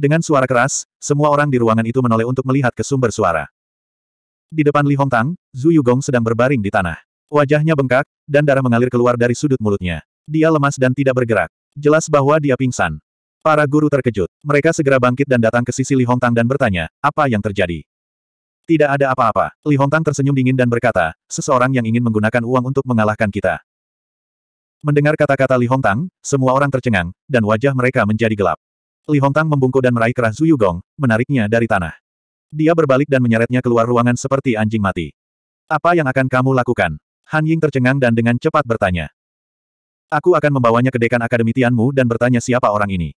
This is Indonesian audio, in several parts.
Dengan suara keras, semua orang di ruangan itu menoleh untuk melihat ke sumber suara. Di depan Li Hong Tang, Zhu Yugong sedang berbaring di tanah. Wajahnya bengkak, dan darah mengalir keluar dari sudut mulutnya. Dia lemas dan tidak bergerak. Jelas bahwa dia pingsan. Para guru terkejut. Mereka segera bangkit dan datang ke sisi Li Hong Tang dan bertanya, apa yang terjadi? Tidak ada apa-apa. Li Hongtang tersenyum dingin dan berkata, seseorang yang ingin menggunakan uang untuk mengalahkan kita. Mendengar kata-kata Li Hongtang, semua orang tercengang, dan wajah mereka menjadi gelap. Li Hongtang membungkuk dan meraih kerah Zhu Yugong, menariknya dari tanah. Dia berbalik dan menyeretnya keluar ruangan seperti anjing mati. Apa yang akan kamu lakukan? Han Ying tercengang dan dengan cepat bertanya. Aku akan membawanya ke dekan akademi Tianmu dan bertanya siapa orang ini.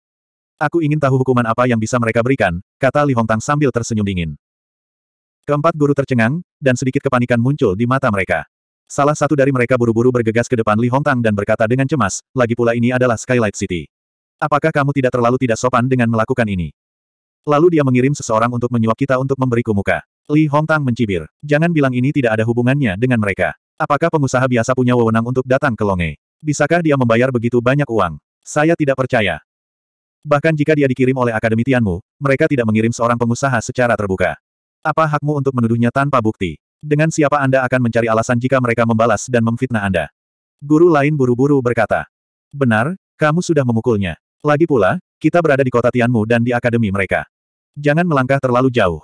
Aku ingin tahu hukuman apa yang bisa mereka berikan, kata Li Hongtang sambil tersenyum dingin. Keempat guru tercengang, dan sedikit kepanikan muncul di mata mereka. Salah satu dari mereka buru-buru bergegas ke depan Li Hongtang dan berkata dengan cemas, lagi pula ini adalah Skylight City. Apakah kamu tidak terlalu tidak sopan dengan melakukan ini? Lalu dia mengirim seseorang untuk menyuap kita untuk memberiku muka. Li Hongtang mencibir. Jangan bilang ini tidak ada hubungannya dengan mereka. Apakah pengusaha biasa punya wewenang untuk datang ke Longe? Bisakah dia membayar begitu banyak uang? Saya tidak percaya. Bahkan jika dia dikirim oleh Akademi Tianmu, mereka tidak mengirim seorang pengusaha secara terbuka. Apa hakmu untuk menuduhnya tanpa bukti? Dengan siapa Anda akan mencari alasan jika mereka membalas dan memfitnah Anda? Guru lain buru-buru berkata. Benar, kamu sudah memukulnya. Lagi pula, kita berada di kota Tianmu dan di akademi mereka. Jangan melangkah terlalu jauh.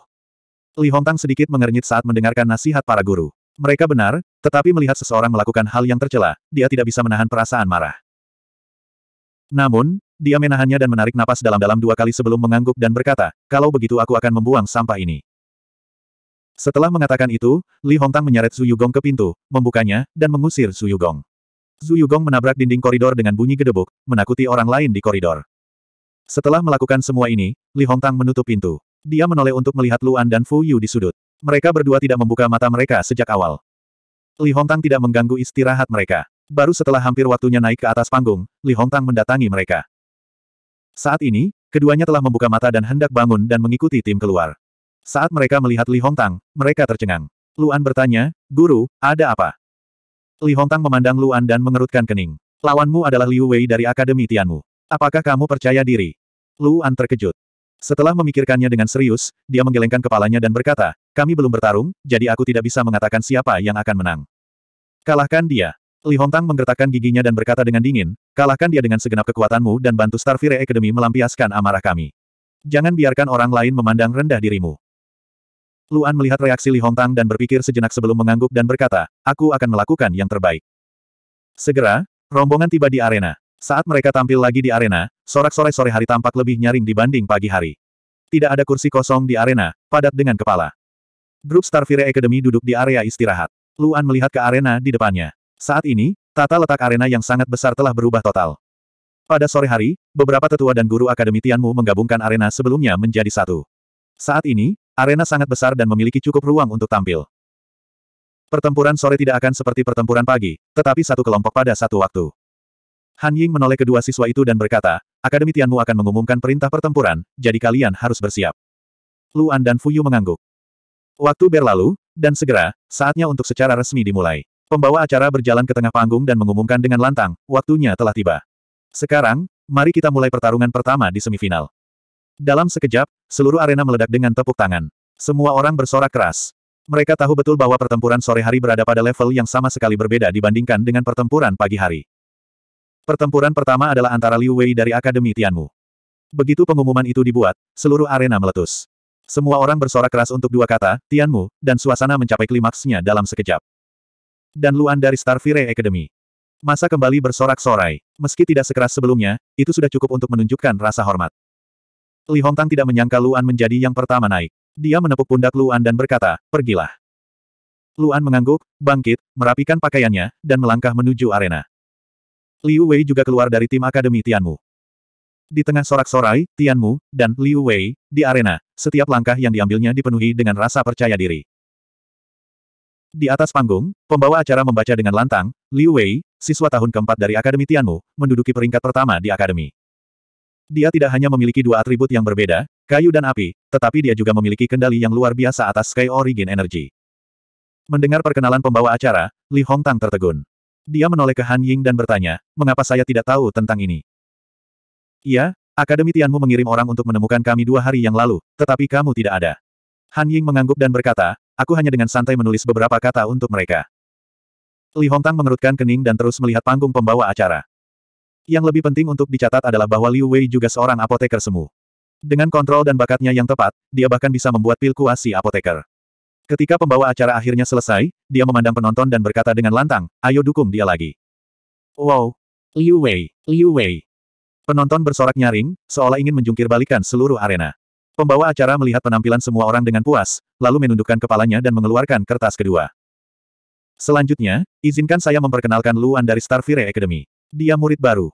Li Hongtang sedikit mengernyit saat mendengarkan nasihat para guru. Mereka benar, tetapi melihat seseorang melakukan hal yang tercela, dia tidak bisa menahan perasaan marah. Namun, dia menahannya dan menarik napas dalam-dalam dua kali sebelum mengangguk dan berkata, kalau begitu aku akan membuang sampah ini. Setelah mengatakan itu, Li Hongtang menyeret Zhu Yugong ke pintu, membukanya, dan mengusir Zhu Yugong. Zhu Yugong menabrak dinding koridor dengan bunyi gedebuk, menakuti orang lain di koridor. Setelah melakukan semua ini, Li Hongtang menutup pintu. Dia menoleh untuk melihat Luan dan Fu Yu di sudut. Mereka berdua tidak membuka mata mereka sejak awal. Li Hongtang tidak mengganggu istirahat mereka. Baru setelah hampir waktunya naik ke atas panggung, Li Hongtang mendatangi mereka. Saat ini, keduanya telah membuka mata dan hendak bangun dan mengikuti tim keluar. Saat mereka melihat Li Hongtang, mereka tercengang. Luan bertanya, Guru, ada apa? Li Hongtang memandang Luan dan mengerutkan kening. Lawanmu adalah Liu Wei dari Akademi Tianmu. Apakah kamu percaya diri? Luan terkejut. Setelah memikirkannya dengan serius, dia menggelengkan kepalanya dan berkata, kami belum bertarung, jadi aku tidak bisa mengatakan siapa yang akan menang. Kalahkan dia. Li Hongtang menggertakkan giginya dan berkata dengan dingin, kalahkan dia dengan segenap kekuatanmu dan bantu Starfire Academy melampiaskan amarah kami. Jangan biarkan orang lain memandang rendah dirimu. Luan melihat reaksi Li Hongtang dan berpikir sejenak sebelum mengangguk dan berkata, aku akan melakukan yang terbaik. Segera, rombongan tiba di arena. Saat mereka tampil lagi di arena, sorak-sorai sore hari tampak lebih nyaring dibanding pagi hari. Tidak ada kursi kosong di arena, padat dengan kepala. Grup Starfire Academy duduk di area istirahat. Luan melihat ke arena di depannya. Saat ini, tata letak arena yang sangat besar telah berubah total. Pada sore hari, beberapa tetua dan guru Akademi Tianmu menggabungkan arena sebelumnya menjadi satu. Saat ini, Arena sangat besar dan memiliki cukup ruang untuk tampil. Pertempuran sore tidak akan seperti pertempuran pagi, tetapi satu kelompok pada satu waktu. Han Ying menoleh kedua siswa itu dan berkata, Akademi Tianmu akan mengumumkan perintah pertempuran, jadi kalian harus bersiap. Luan dan Fuyu mengangguk. Waktu berlalu, dan segera, saatnya untuk secara resmi dimulai. Pembawa acara berjalan ke tengah panggung dan mengumumkan dengan lantang, waktunya telah tiba. Sekarang, mari kita mulai pertarungan pertama di semifinal. Dalam sekejap, seluruh arena meledak dengan tepuk tangan. Semua orang bersorak keras. Mereka tahu betul bahwa pertempuran sore hari berada pada level yang sama sekali berbeda dibandingkan dengan pertempuran pagi hari. Pertempuran pertama adalah antara Liu Wei dari Akademi Tianmu. Begitu pengumuman itu dibuat, seluruh arena meletus. Semua orang bersorak keras untuk dua kata, Tianmu, dan suasana mencapai klimaksnya dalam sekejap. Dan Luan dari Starfire Academy. Masa kembali bersorak-sorai. Meski tidak sekeras sebelumnya, itu sudah cukup untuk menunjukkan rasa hormat. Li Hongtang tidak menyangka Luan menjadi yang pertama naik. Dia menepuk pundak Luan dan berkata, pergilah. Luan mengangguk, bangkit, merapikan pakaiannya, dan melangkah menuju arena. Liu Wei juga keluar dari tim Akademi Tianmu. Di tengah sorak-sorai, Tianmu, dan Liu Wei, di arena, setiap langkah yang diambilnya dipenuhi dengan rasa percaya diri. Di atas panggung, pembawa acara membaca dengan lantang, Liu Wei, siswa tahun keempat dari Akademi Tianmu, menduduki peringkat pertama di Akademi. Dia tidak hanya memiliki dua atribut yang berbeda, kayu dan api, tetapi dia juga memiliki kendali yang luar biasa atas Sky Origin Energy. Mendengar perkenalan pembawa acara, Li Hongtang tertegun. Dia menoleh ke Han Ying dan bertanya, mengapa saya tidak tahu tentang ini? Iya, Akademi Tianmu mengirim orang untuk menemukan kami dua hari yang lalu, tetapi kamu tidak ada. Han Ying mengangguk dan berkata, aku hanya dengan santai menulis beberapa kata untuk mereka. Li Hongtang mengerutkan kening dan terus melihat panggung pembawa acara. Yang lebih penting untuk dicatat adalah bahwa Liu Wei juga seorang apoteker semu. Dengan kontrol dan bakatnya yang tepat, dia bahkan bisa membuat pil kuasi apoteker. Ketika pembawa acara akhirnya selesai, dia memandang penonton dan berkata dengan lantang, ayo dukung dia lagi. Wow! Liu Wei! Liu Wei! Penonton bersorak nyaring, seolah ingin menjungkir balikan seluruh arena. Pembawa acara melihat penampilan semua orang dengan puas, lalu menundukkan kepalanya dan mengeluarkan kertas kedua. Selanjutnya, izinkan saya memperkenalkan Luan dari Starfire Academy. Dia murid baru.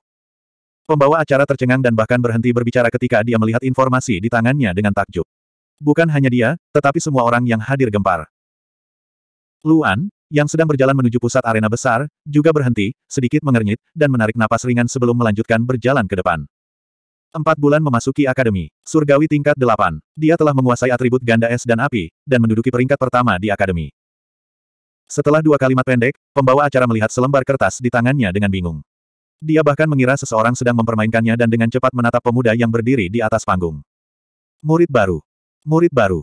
Pembawa acara tercengang dan bahkan berhenti berbicara ketika dia melihat informasi di tangannya dengan takjub. Bukan hanya dia, tetapi semua orang yang hadir gempar. Luan, yang sedang berjalan menuju pusat arena besar, juga berhenti, sedikit mengernyit, dan menarik napas ringan sebelum melanjutkan berjalan ke depan. Empat bulan memasuki akademi. Surgawi tingkat delapan. Dia telah menguasai atribut ganda es dan api, dan menduduki peringkat pertama di akademi. Setelah dua kalimat pendek, pembawa acara melihat selembar kertas di tangannya dengan bingung. Dia bahkan mengira seseorang sedang mempermainkannya dan dengan cepat menatap pemuda yang berdiri di atas panggung. Murid baru. Murid baru.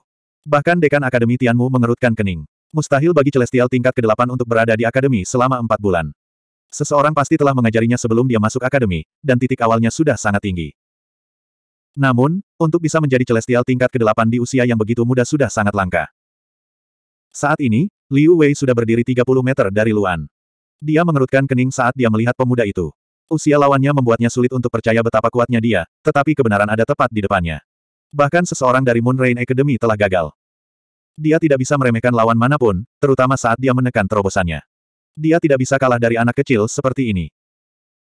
Bahkan dekan Akademi Tianmu mengerutkan kening. Mustahil bagi Celestial tingkat ke-8 untuk berada di Akademi selama empat bulan. Seseorang pasti telah mengajarinya sebelum dia masuk Akademi, dan titik awalnya sudah sangat tinggi. Namun, untuk bisa menjadi Celestial tingkat ke-8 di usia yang begitu muda sudah sangat langka. Saat ini, Liu Wei sudah berdiri 30 meter dari Luan. Dia mengerutkan kening saat dia melihat pemuda itu. Usia lawannya membuatnya sulit untuk percaya betapa kuatnya dia, tetapi kebenaran ada tepat di depannya. Bahkan seseorang dari Moon Rain Academy telah gagal. Dia tidak bisa meremehkan lawan manapun, terutama saat dia menekan terobosannya. Dia tidak bisa kalah dari anak kecil seperti ini.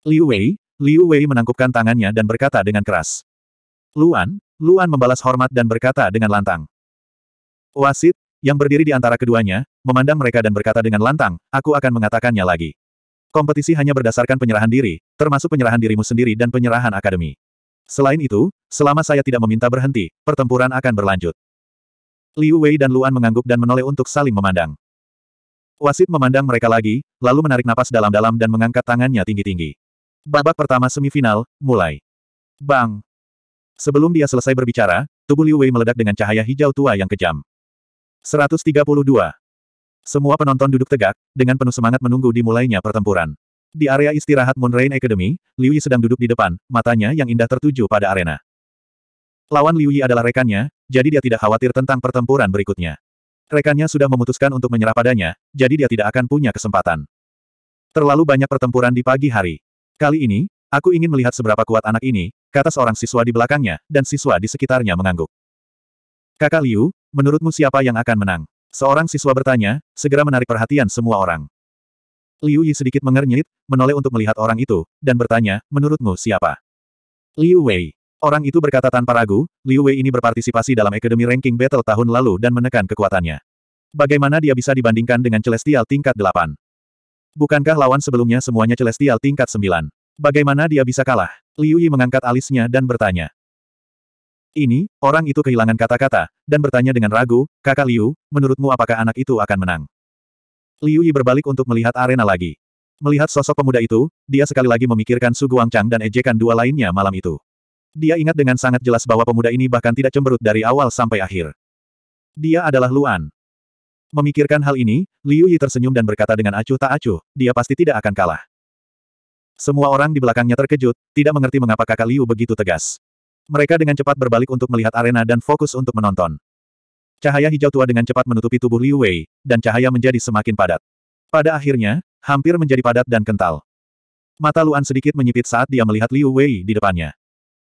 Liu Wei, Liu Wei menangkupkan tangannya dan berkata dengan keras. Luan, Luan membalas hormat dan berkata dengan lantang. Wasit, yang berdiri di antara keduanya, memandang mereka dan berkata dengan lantang, aku akan mengatakannya lagi. Kompetisi hanya berdasarkan penyerahan diri, termasuk penyerahan dirimu sendiri dan penyerahan akademi. Selain itu, selama saya tidak meminta berhenti, pertempuran akan berlanjut. Liu Wei dan Luan mengangguk dan menoleh untuk saling memandang. Wasit memandang mereka lagi, lalu menarik napas dalam-dalam dan mengangkat tangannya tinggi-tinggi. Babak pertama semifinal, mulai. Bang! Sebelum dia selesai berbicara, tubuh Liu Wei meledak dengan cahaya hijau tua yang kejam. 132. Semua penonton duduk tegak, dengan penuh semangat menunggu dimulainya pertempuran. Di area istirahat Moon Rain Academy, Liu Yi sedang duduk di depan, matanya yang indah tertuju pada arena. Lawan Liu Yi adalah rekannya, jadi dia tidak khawatir tentang pertempuran berikutnya. Rekannya sudah memutuskan untuk menyerah padanya, jadi dia tidak akan punya kesempatan. Terlalu banyak pertempuran di pagi hari. Kali ini, aku ingin melihat seberapa kuat anak ini, kata seorang siswa di belakangnya, dan siswa di sekitarnya mengangguk. Kakak Liu, menurutmu siapa yang akan menang? Seorang siswa bertanya, segera menarik perhatian semua orang. Liu Yi sedikit mengernyit, menoleh untuk melihat orang itu, dan bertanya, menurutmu siapa? Liu Wei. Orang itu berkata tanpa ragu, Liu Wei ini berpartisipasi dalam Academy Ranking Battle tahun lalu dan menekan kekuatannya. Bagaimana dia bisa dibandingkan dengan Celestial tingkat 8? Bukankah lawan sebelumnya semuanya Celestial tingkat 9? Bagaimana dia bisa kalah? Liu Yi mengangkat alisnya dan bertanya. Ini, orang itu kehilangan kata-kata, dan bertanya dengan ragu, kakak Liu, menurutmu apakah anak itu akan menang? Liu Yi berbalik untuk melihat arena lagi. Melihat sosok pemuda itu, dia sekali lagi memikirkan Su Guangchang dan ejekan dua lainnya malam itu. Dia ingat dengan sangat jelas bahwa pemuda ini bahkan tidak cemberut dari awal sampai akhir. Dia adalah Luan. Memikirkan hal ini, Liu Yi tersenyum dan berkata dengan acuh tak acuh, dia pasti tidak akan kalah. Semua orang di belakangnya terkejut, tidak mengerti mengapa kakak Liu begitu tegas. Mereka dengan cepat berbalik untuk melihat arena dan fokus untuk menonton. Cahaya hijau tua dengan cepat menutupi tubuh Liu Wei, dan cahaya menjadi semakin padat. Pada akhirnya, hampir menjadi padat dan kental. Mata Luan sedikit menyipit saat dia melihat Liu Wei di depannya.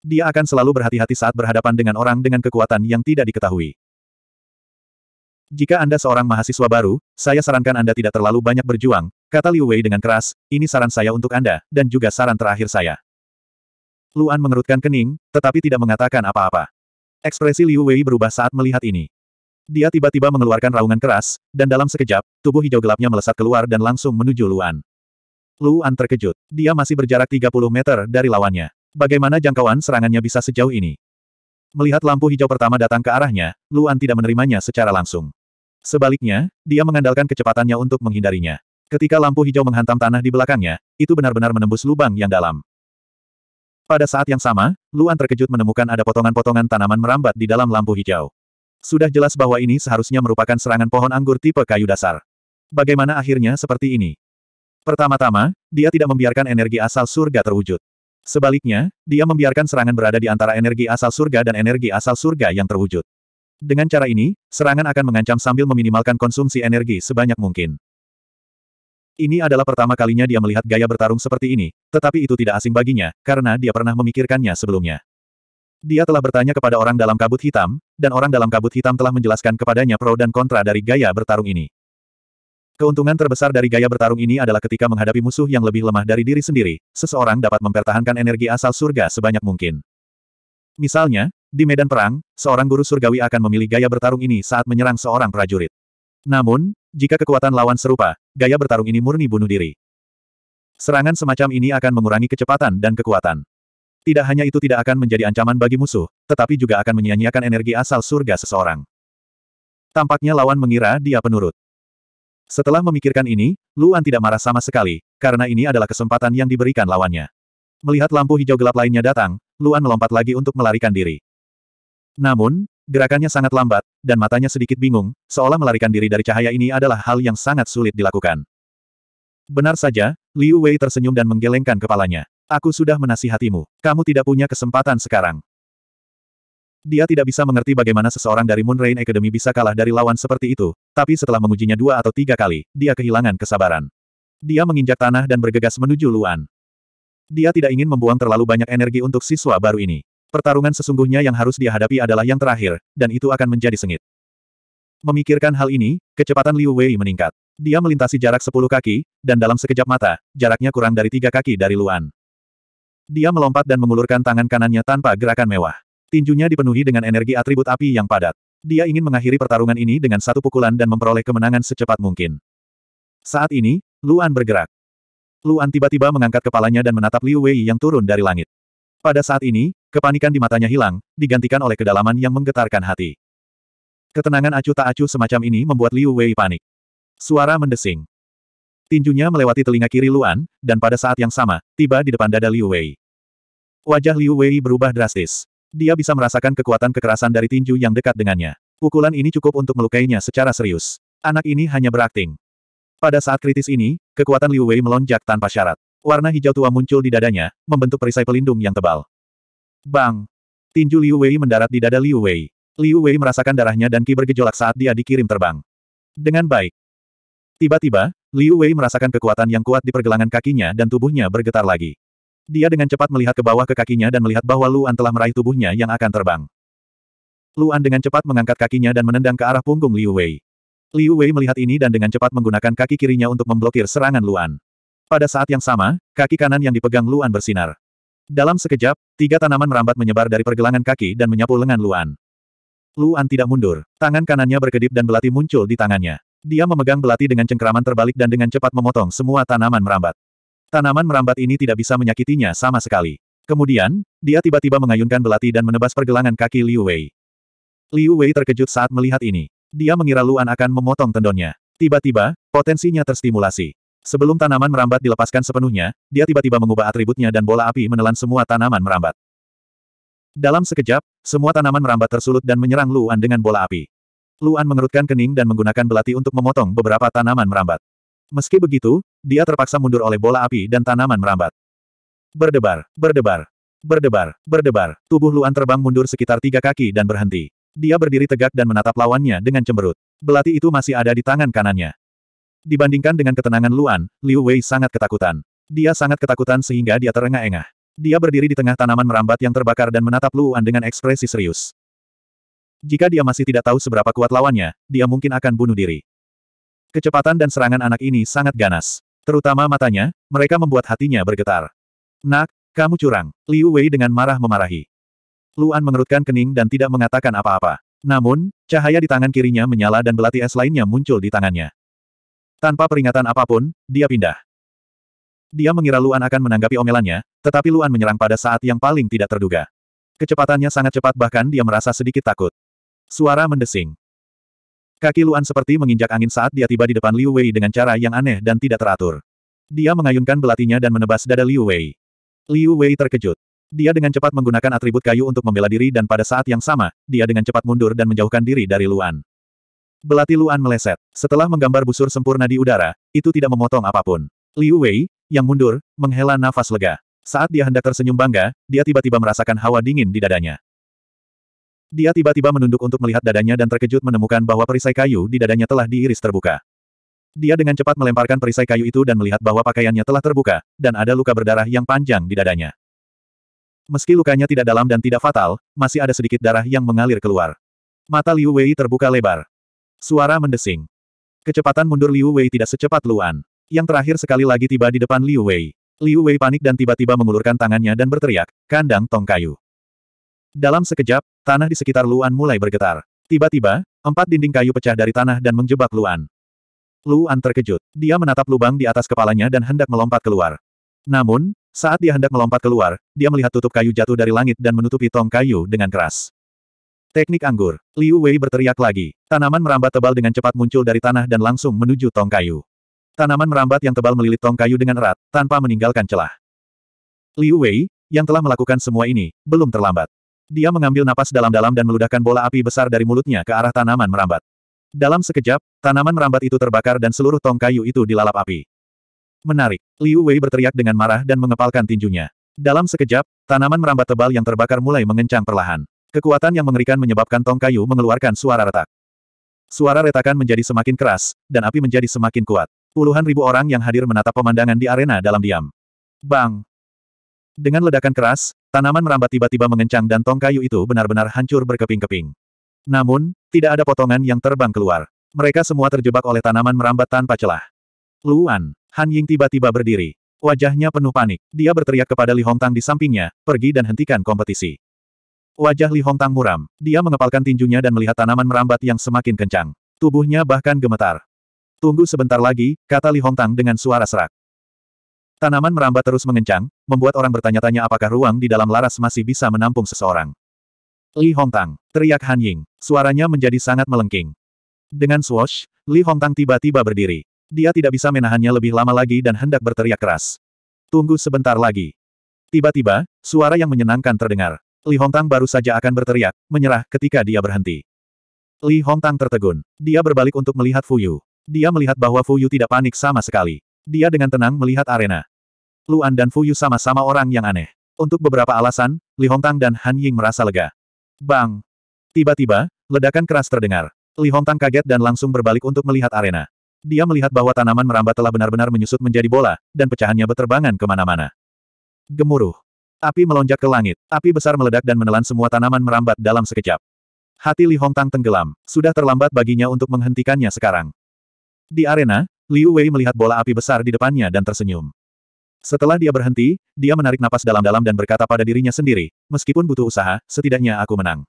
Dia akan selalu berhati-hati saat berhadapan dengan orang dengan kekuatan yang tidak diketahui. Jika Anda seorang mahasiswa baru, saya sarankan Anda tidak terlalu banyak berjuang, kata Liu Wei dengan keras, ini saran saya untuk Anda, dan juga saran terakhir saya. Luan mengerutkan kening, tetapi tidak mengatakan apa-apa. Ekspresi Liu Wei berubah saat melihat ini. Dia tiba-tiba mengeluarkan raungan keras, dan dalam sekejap, tubuh hijau gelapnya melesat keluar dan langsung menuju Luan. Luan terkejut. Dia masih berjarak 30 meter dari lawannya. Bagaimana jangkauan serangannya bisa sejauh ini? Melihat lampu hijau pertama datang ke arahnya, Luan tidak menerimanya secara langsung. Sebaliknya, dia mengandalkan kecepatannya untuk menghindarinya. Ketika lampu hijau menghantam tanah di belakangnya, itu benar-benar menembus lubang yang dalam. Pada saat yang sama, Luan terkejut menemukan ada potongan-potongan tanaman merambat di dalam lampu hijau. Sudah jelas bahwa ini seharusnya merupakan serangan pohon anggur tipe kayu dasar. Bagaimana akhirnya seperti ini? Pertama-tama, dia tidak membiarkan energi asal surga terwujud. Sebaliknya, dia membiarkan serangan berada di antara energi asal surga dan energi asal surga yang terwujud. Dengan cara ini, serangan akan mengancam sambil meminimalkan konsumsi energi sebanyak mungkin. Ini adalah pertama kalinya dia melihat gaya bertarung seperti ini, tetapi itu tidak asing baginya, karena dia pernah memikirkannya sebelumnya. Dia telah bertanya kepada orang dalam kabut hitam, dan orang dalam kabut hitam telah menjelaskan kepadanya pro dan kontra dari gaya bertarung ini. Keuntungan terbesar dari gaya bertarung ini adalah ketika menghadapi musuh yang lebih lemah dari diri sendiri, seseorang dapat mempertahankan energi asal surga sebanyak mungkin. Misalnya, di medan perang, seorang guru surgawi akan memilih gaya bertarung ini saat menyerang seorang prajurit. Namun, jika kekuatan lawan serupa, gaya bertarung ini murni bunuh diri. Serangan semacam ini akan mengurangi kecepatan dan kekuatan. Tidak hanya itu tidak akan menjadi ancaman bagi musuh, tetapi juga akan menyia-nyiakan energi asal surga seseorang. Tampaknya lawan mengira dia penurut. Setelah memikirkan ini, Luan tidak marah sama sekali, karena ini adalah kesempatan yang diberikan lawannya. Melihat lampu hijau gelap lainnya datang, Luan melompat lagi untuk melarikan diri. Namun, Gerakannya sangat lambat, dan matanya sedikit bingung, seolah melarikan diri dari cahaya ini adalah hal yang sangat sulit dilakukan. Benar saja, Liu Wei tersenyum dan menggelengkan kepalanya. Aku sudah menasihatimu. Kamu tidak punya kesempatan sekarang. Dia tidak bisa mengerti bagaimana seseorang dari Moon Rain Academy bisa kalah dari lawan seperti itu, tapi setelah mengujinya dua atau tiga kali, dia kehilangan kesabaran. Dia menginjak tanah dan bergegas menuju Luan. Dia tidak ingin membuang terlalu banyak energi untuk siswa baru ini. Pertarungan sesungguhnya yang harus dihadapi adalah yang terakhir, dan itu akan menjadi sengit. Memikirkan hal ini, kecepatan Liu Wei meningkat. Dia melintasi jarak sepuluh kaki, dan dalam sekejap mata, jaraknya kurang dari tiga kaki dari Luan. Dia melompat dan mengulurkan tangan kanannya tanpa gerakan mewah. Tinjunya dipenuhi dengan energi atribut api yang padat. Dia ingin mengakhiri pertarungan ini dengan satu pukulan dan memperoleh kemenangan secepat mungkin. Saat ini, Luan bergerak. Luan tiba-tiba mengangkat kepalanya dan menatap Liu Wei yang turun dari langit. Pada saat ini, kepanikan di matanya hilang, digantikan oleh kedalaman yang menggetarkan hati. Ketenangan acuh tak acuh semacam ini membuat Liu Wei panik. Suara mendesing. Tinjunya melewati telinga kiri Luan, dan pada saat yang sama, tiba di depan dada Liu Wei. Wajah Liu Wei berubah drastis. Dia bisa merasakan kekuatan kekerasan dari tinju yang dekat dengannya. Pukulan ini cukup untuk melukainya secara serius. Anak ini hanya berakting. Pada saat kritis ini, kekuatan Liu Wei melonjak tanpa syarat. Warna hijau tua muncul di dadanya, membentuk perisai pelindung yang tebal. Bang! Tinju Liu Wei mendarat di dada Liu Wei. Liu Wei merasakan darahnya dan ki bergejolak saat dia dikirim terbang. Dengan baik. Tiba-tiba, Liu Wei merasakan kekuatan yang kuat di pergelangan kakinya dan tubuhnya bergetar lagi. Dia dengan cepat melihat ke bawah ke kakinya dan melihat bahwa Luan telah meraih tubuhnya yang akan terbang. Luan dengan cepat mengangkat kakinya dan menendang ke arah punggung Liu Wei. Liu Wei melihat ini dan dengan cepat menggunakan kaki kirinya untuk memblokir serangan Luan. Pada saat yang sama, kaki kanan yang dipegang Luan bersinar. Dalam sekejap, tiga tanaman merambat menyebar dari pergelangan kaki dan menyapu lengan Luan. Luan tidak mundur, tangan kanannya berkedip dan belati muncul di tangannya. Dia memegang belati dengan cengkeraman terbalik dan dengan cepat memotong semua tanaman merambat. Tanaman merambat ini tidak bisa menyakitinya sama sekali. Kemudian, dia tiba-tiba mengayunkan belati dan menebas pergelangan kaki Liu Wei. Liu Wei terkejut saat melihat ini. Dia mengira Luan akan memotong tendonnya. Tiba-tiba, potensinya terstimulasi. Sebelum tanaman merambat dilepaskan sepenuhnya, dia tiba-tiba mengubah atributnya dan bola api menelan semua tanaman merambat. Dalam sekejap, semua tanaman merambat tersulut dan menyerang Luan dengan bola api. Luan mengerutkan kening dan menggunakan belati untuk memotong beberapa tanaman merambat. Meski begitu, dia terpaksa mundur oleh bola api dan tanaman merambat. Berdebar, berdebar, berdebar, berdebar, tubuh Luan terbang mundur sekitar tiga kaki dan berhenti. Dia berdiri tegak dan menatap lawannya dengan cemberut. Belati itu masih ada di tangan kanannya. Dibandingkan dengan ketenangan Luan, Liu Wei sangat ketakutan. Dia sangat ketakutan sehingga dia terengah-engah. Dia berdiri di tengah tanaman merambat yang terbakar dan menatap Luan dengan ekspresi serius. Jika dia masih tidak tahu seberapa kuat lawannya, dia mungkin akan bunuh diri. Kecepatan dan serangan anak ini sangat ganas. Terutama matanya, mereka membuat hatinya bergetar. Nak, kamu curang. Liu Wei dengan marah memarahi. Luan mengerutkan kening dan tidak mengatakan apa-apa. Namun, cahaya di tangan kirinya menyala dan belati es lainnya muncul di tangannya. Tanpa peringatan apapun, dia pindah. Dia mengira Luan akan menanggapi omelannya, tetapi Luan menyerang pada saat yang paling tidak terduga. Kecepatannya sangat cepat bahkan dia merasa sedikit takut. Suara mendesing. Kaki Luan seperti menginjak angin saat dia tiba di depan Liu Wei dengan cara yang aneh dan tidak teratur. Dia mengayunkan belatinya dan menebas dada Liu Wei. Liu Wei terkejut. Dia dengan cepat menggunakan atribut kayu untuk membela diri dan pada saat yang sama, dia dengan cepat mundur dan menjauhkan diri dari Luan. Belati Luan meleset. Setelah menggambar busur sempurna di udara, itu tidak memotong apapun. Liu Wei, yang mundur, menghela nafas lega. Saat dia hendak tersenyum bangga, dia tiba-tiba merasakan hawa dingin di dadanya. Dia tiba-tiba menunduk untuk melihat dadanya dan terkejut menemukan bahwa perisai kayu di dadanya telah diiris terbuka. Dia dengan cepat melemparkan perisai kayu itu dan melihat bahwa pakaiannya telah terbuka, dan ada luka berdarah yang panjang di dadanya. Meski lukanya tidak dalam dan tidak fatal, masih ada sedikit darah yang mengalir keluar. Mata Liu Wei terbuka lebar. Suara mendesing. Kecepatan mundur Liu Wei tidak secepat Luan. Yang terakhir sekali lagi tiba di depan Liu Wei. Liu Wei panik dan tiba-tiba mengulurkan tangannya dan berteriak, kandang tong kayu. Dalam sekejap, tanah di sekitar Luan mulai bergetar. Tiba-tiba, empat dinding kayu pecah dari tanah dan menjebak Luan. Luan terkejut. Dia menatap lubang di atas kepalanya dan hendak melompat keluar. Namun, saat dia hendak melompat keluar, dia melihat tutup kayu jatuh dari langit dan menutupi tong kayu dengan keras. Teknik anggur. Liu Wei berteriak lagi. Tanaman merambat tebal dengan cepat muncul dari tanah dan langsung menuju tong kayu. Tanaman merambat yang tebal melilit tong kayu dengan erat, tanpa meninggalkan celah. Liu Wei, yang telah melakukan semua ini, belum terlambat. Dia mengambil napas dalam-dalam dan meludahkan bola api besar dari mulutnya ke arah tanaman merambat. Dalam sekejap, tanaman merambat itu terbakar dan seluruh tong kayu itu dilalap api. Menarik, Liu Wei berteriak dengan marah dan mengepalkan tinjunya. Dalam sekejap, tanaman merambat tebal yang terbakar mulai mengencang perlahan. Kekuatan yang mengerikan menyebabkan tong kayu mengeluarkan suara retak. Suara retakan menjadi semakin keras, dan api menjadi semakin kuat. Puluhan ribu orang yang hadir menatap pemandangan di arena dalam diam. Bang! Dengan ledakan keras, tanaman merambat tiba-tiba mengencang dan tong kayu itu benar-benar hancur berkeping-keping. Namun, tidak ada potongan yang terbang keluar. Mereka semua terjebak oleh tanaman merambat tanpa celah. Luan, Han Ying tiba-tiba berdiri. Wajahnya penuh panik. Dia berteriak kepada Li Hongtang di sampingnya, pergi dan hentikan kompetisi. Wajah Li Hongtang muram. Dia mengepalkan tinjunya dan melihat tanaman merambat yang semakin kencang. Tubuhnya bahkan gemetar. Tunggu sebentar lagi, kata Li Hongtang dengan suara serak. Tanaman merambat terus mengencang, membuat orang bertanya-tanya apakah ruang di dalam laras masih bisa menampung seseorang. Li Hongtang, teriak Han Ying. Suaranya menjadi sangat melengking. Dengan swash, Li Hongtang tiba-tiba berdiri. Dia tidak bisa menahannya lebih lama lagi dan hendak berteriak keras. Tunggu sebentar lagi. Tiba-tiba, suara yang menyenangkan terdengar. Li Hongtang baru saja akan berteriak, menyerah, ketika dia berhenti. Li Hongtang tertegun. Dia berbalik untuk melihat Fu Yu. Dia melihat bahwa Fu Yu tidak panik sama sekali. Dia dengan tenang melihat arena. Luan dan Fu Yu sama-sama orang yang aneh. Untuk beberapa alasan, Li Hongtang dan Han Ying merasa lega. Bang! Tiba-tiba, ledakan keras terdengar. Li Hongtang kaget dan langsung berbalik untuk melihat arena. Dia melihat bahwa tanaman merambat telah benar-benar menyusut menjadi bola, dan pecahannya berterbangan kemana-mana. Gemuruh. Api melonjak ke langit. Api besar meledak dan menelan semua tanaman merambat dalam sekejap. Hati Li Hongtang tenggelam. Sudah terlambat baginya untuk menghentikannya sekarang. Di arena, Liu Wei melihat bola api besar di depannya dan tersenyum. Setelah dia berhenti, dia menarik napas dalam-dalam dan berkata pada dirinya sendiri, meskipun butuh usaha, setidaknya aku menang.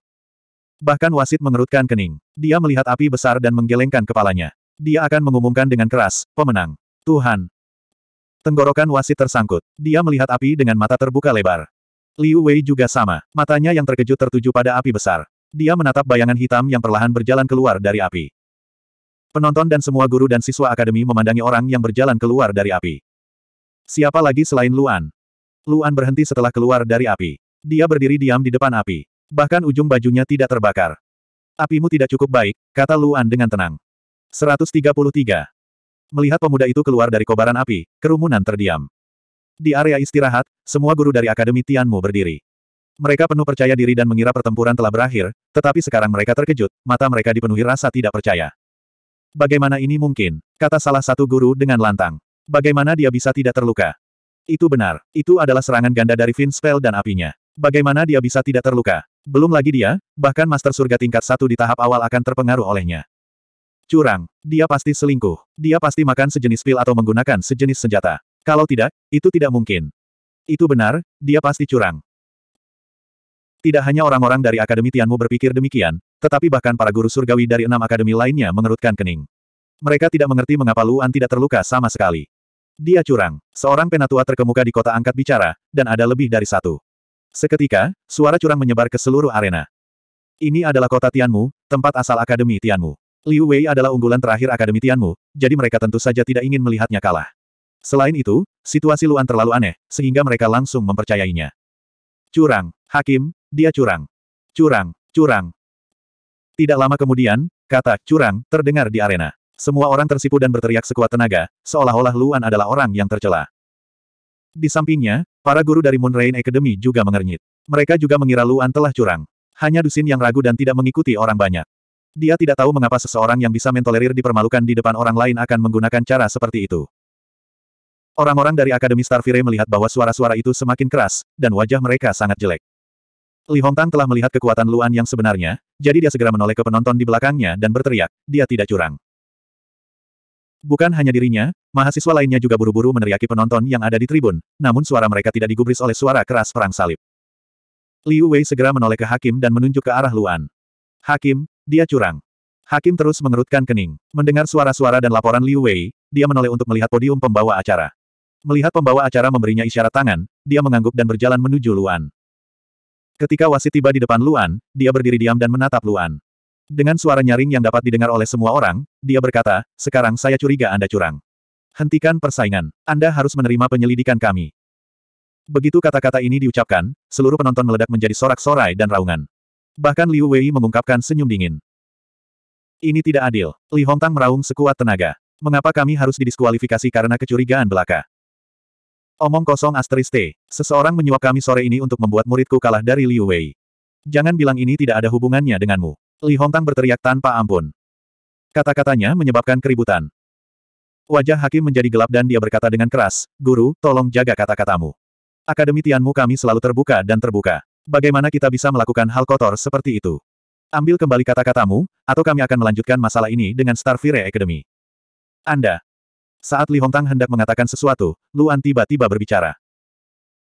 Bahkan wasit mengerutkan kening. Dia melihat api besar dan menggelengkan kepalanya. Dia akan mengumumkan dengan keras, pemenang. Tuhan, Tenggorokan wasit tersangkut. Dia melihat api dengan mata terbuka lebar. Liu Wei juga sama. Matanya yang terkejut tertuju pada api besar. Dia menatap bayangan hitam yang perlahan berjalan keluar dari api. Penonton dan semua guru dan siswa akademi memandangi orang yang berjalan keluar dari api. Siapa lagi selain Luan? Luan berhenti setelah keluar dari api. Dia berdiri diam di depan api. Bahkan ujung bajunya tidak terbakar. Apimu tidak cukup baik, kata Luan dengan tenang. 133. Melihat pemuda itu keluar dari kobaran api, kerumunan terdiam. Di area istirahat, semua guru dari Akademi Tianmu berdiri. Mereka penuh percaya diri dan mengira pertempuran telah berakhir, tetapi sekarang mereka terkejut, mata mereka dipenuhi rasa tidak percaya. Bagaimana ini mungkin? Kata salah satu guru dengan lantang. Bagaimana dia bisa tidak terluka? Itu benar, itu adalah serangan ganda dari Spell dan apinya. Bagaimana dia bisa tidak terluka? Belum lagi dia, bahkan Master Surga tingkat satu di tahap awal akan terpengaruh olehnya. Curang. Dia pasti selingkuh. Dia pasti makan sejenis pil atau menggunakan sejenis senjata. Kalau tidak, itu tidak mungkin. Itu benar, dia pasti curang. Tidak hanya orang-orang dari Akademi Tianmu berpikir demikian, tetapi bahkan para guru surgawi dari enam akademi lainnya mengerutkan kening. Mereka tidak mengerti mengapa Luan tidak terluka sama sekali. Dia curang, seorang penatua terkemuka di kota angkat bicara, dan ada lebih dari satu. Seketika, suara curang menyebar ke seluruh arena. Ini adalah kota Tianmu, tempat asal Akademi Tianmu. Liu Wei adalah unggulan terakhir Akademi Tianmu, jadi mereka tentu saja tidak ingin melihatnya kalah. Selain itu, situasi Luan terlalu aneh, sehingga mereka langsung mempercayainya. Curang, Hakim, dia curang. Curang, curang. Tidak lama kemudian, kata curang terdengar di arena. Semua orang tersipu dan berteriak sekuat tenaga, seolah-olah Luan adalah orang yang tercela. Di sampingnya, para guru dari Moon Rain Academy juga mengernyit. Mereka juga mengira Luan telah curang. Hanya Dusin yang ragu dan tidak mengikuti orang banyak. Dia tidak tahu mengapa seseorang yang bisa mentolerir dipermalukan di depan orang lain akan menggunakan cara seperti itu. Orang-orang dari Akademi Starfire melihat bahwa suara-suara itu semakin keras, dan wajah mereka sangat jelek. Li Hongtang telah melihat kekuatan Luan yang sebenarnya, jadi dia segera menoleh ke penonton di belakangnya dan berteriak, dia tidak curang. Bukan hanya dirinya, mahasiswa lainnya juga buru-buru meneriaki penonton yang ada di tribun, namun suara mereka tidak digubris oleh suara keras perang salib. Liu Wei segera menoleh ke hakim dan menunjuk ke arah Luan. Hakim, dia curang. Hakim terus mengerutkan kening. Mendengar suara-suara dan laporan Liu Wei, dia menoleh untuk melihat podium pembawa acara. Melihat pembawa acara memberinya isyarat tangan, dia mengangguk dan berjalan menuju Luan. Ketika wasit tiba di depan Luan, dia berdiri diam dan menatap Luan. Dengan suara nyaring yang dapat didengar oleh semua orang, dia berkata, sekarang saya curiga Anda curang. Hentikan persaingan. Anda harus menerima penyelidikan kami. Begitu kata-kata ini diucapkan, seluruh penonton meledak menjadi sorak-sorai dan raungan. Bahkan Liu Wei mengungkapkan senyum dingin. Ini tidak adil. Li Hongtang meraung sekuat tenaga. Mengapa kami harus didiskualifikasi karena kecurigaan belaka? Omong kosong asteris Seseorang menyuap kami sore ini untuk membuat muridku kalah dari Liu Wei. Jangan bilang ini tidak ada hubungannya denganmu. Li Hongtang berteriak tanpa ampun. Kata-katanya menyebabkan keributan. Wajah Hakim menjadi gelap dan dia berkata dengan keras, Guru, tolong jaga kata-katamu. Akademi Tianmu kami selalu terbuka dan terbuka. Bagaimana kita bisa melakukan hal kotor seperti itu? Ambil kembali kata-katamu, atau kami akan melanjutkan masalah ini dengan Starfire Academy. Anda. Saat Li Hongtang hendak mengatakan sesuatu, Luan tiba-tiba berbicara.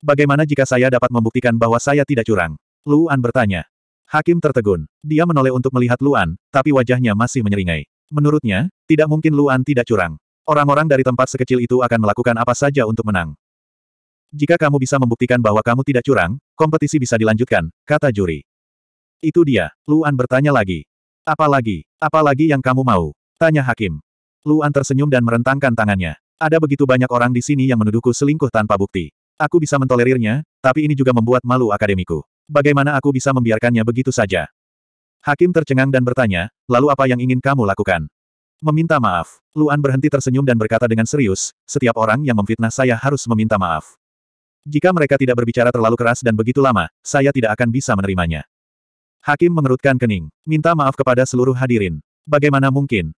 Bagaimana jika saya dapat membuktikan bahwa saya tidak curang? Luan bertanya. Hakim tertegun. Dia menoleh untuk melihat Luan, tapi wajahnya masih menyeringai. Menurutnya, tidak mungkin Luan tidak curang. Orang-orang dari tempat sekecil itu akan melakukan apa saja untuk menang. Jika kamu bisa membuktikan bahwa kamu tidak curang, kompetisi bisa dilanjutkan, kata juri. Itu dia, Luan bertanya lagi. "Apa lagi? Apa lagi yang kamu mau? Tanya hakim. Luan tersenyum dan merentangkan tangannya. Ada begitu banyak orang di sini yang menuduhku selingkuh tanpa bukti. Aku bisa mentolerirnya, tapi ini juga membuat malu akademiku. Bagaimana aku bisa membiarkannya begitu saja? Hakim tercengang dan bertanya, lalu apa yang ingin kamu lakukan? Meminta maaf. Luan berhenti tersenyum dan berkata dengan serius, setiap orang yang memfitnah saya harus meminta maaf. Jika mereka tidak berbicara terlalu keras dan begitu lama, saya tidak akan bisa menerimanya. Hakim mengerutkan kening. Minta maaf kepada seluruh hadirin. Bagaimana mungkin?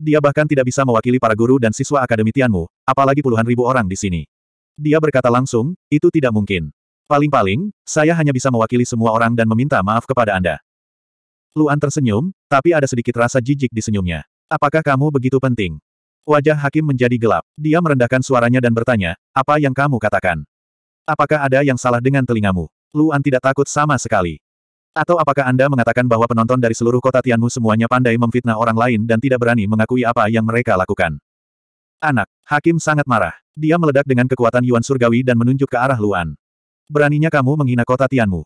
Dia bahkan tidak bisa mewakili para guru dan siswa akademi Tianmu, apalagi puluhan ribu orang di sini. Dia berkata langsung, itu tidak mungkin. Paling-paling, saya hanya bisa mewakili semua orang dan meminta maaf kepada Anda. Luan tersenyum, tapi ada sedikit rasa jijik di senyumnya. Apakah kamu begitu penting? Wajah hakim menjadi gelap. Dia merendahkan suaranya dan bertanya, apa yang kamu katakan? Apakah ada yang salah dengan telingamu? Luan tidak takut sama sekali. Atau apakah Anda mengatakan bahwa penonton dari seluruh kota Tianmu semuanya pandai memfitnah orang lain dan tidak berani mengakui apa yang mereka lakukan? Anak, Hakim sangat marah. Dia meledak dengan kekuatan Yuan Surgawi dan menunjuk ke arah Luan. Beraninya kamu menghina kota Tianmu.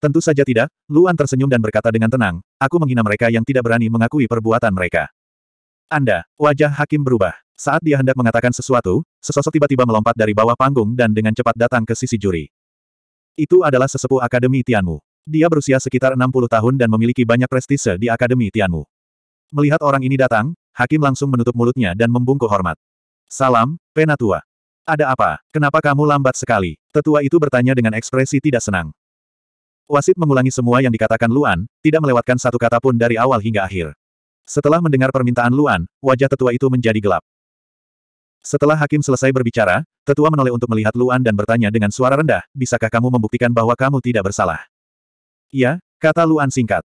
Tentu saja tidak, Luan tersenyum dan berkata dengan tenang, aku menghina mereka yang tidak berani mengakui perbuatan mereka. Anda, wajah Hakim berubah. Saat dia hendak mengatakan sesuatu, sesosok tiba-tiba melompat dari bawah panggung dan dengan cepat datang ke sisi juri. Itu adalah sesepuh Akademi Tianmu. Dia berusia sekitar 60 tahun dan memiliki banyak prestise di Akademi Tianmu. Melihat orang ini datang, Hakim langsung menutup mulutnya dan membungkuk hormat. Salam, Penatua. Ada apa? Kenapa kamu lambat sekali? Tetua itu bertanya dengan ekspresi tidak senang. Wasit mengulangi semua yang dikatakan Luan, tidak melewatkan satu kata pun dari awal hingga akhir. Setelah mendengar permintaan Luan, wajah tetua itu menjadi gelap. Setelah hakim selesai berbicara, tetua menoleh untuk melihat Luan dan bertanya dengan suara rendah, bisakah kamu membuktikan bahwa kamu tidak bersalah? "Ya," kata Luan singkat.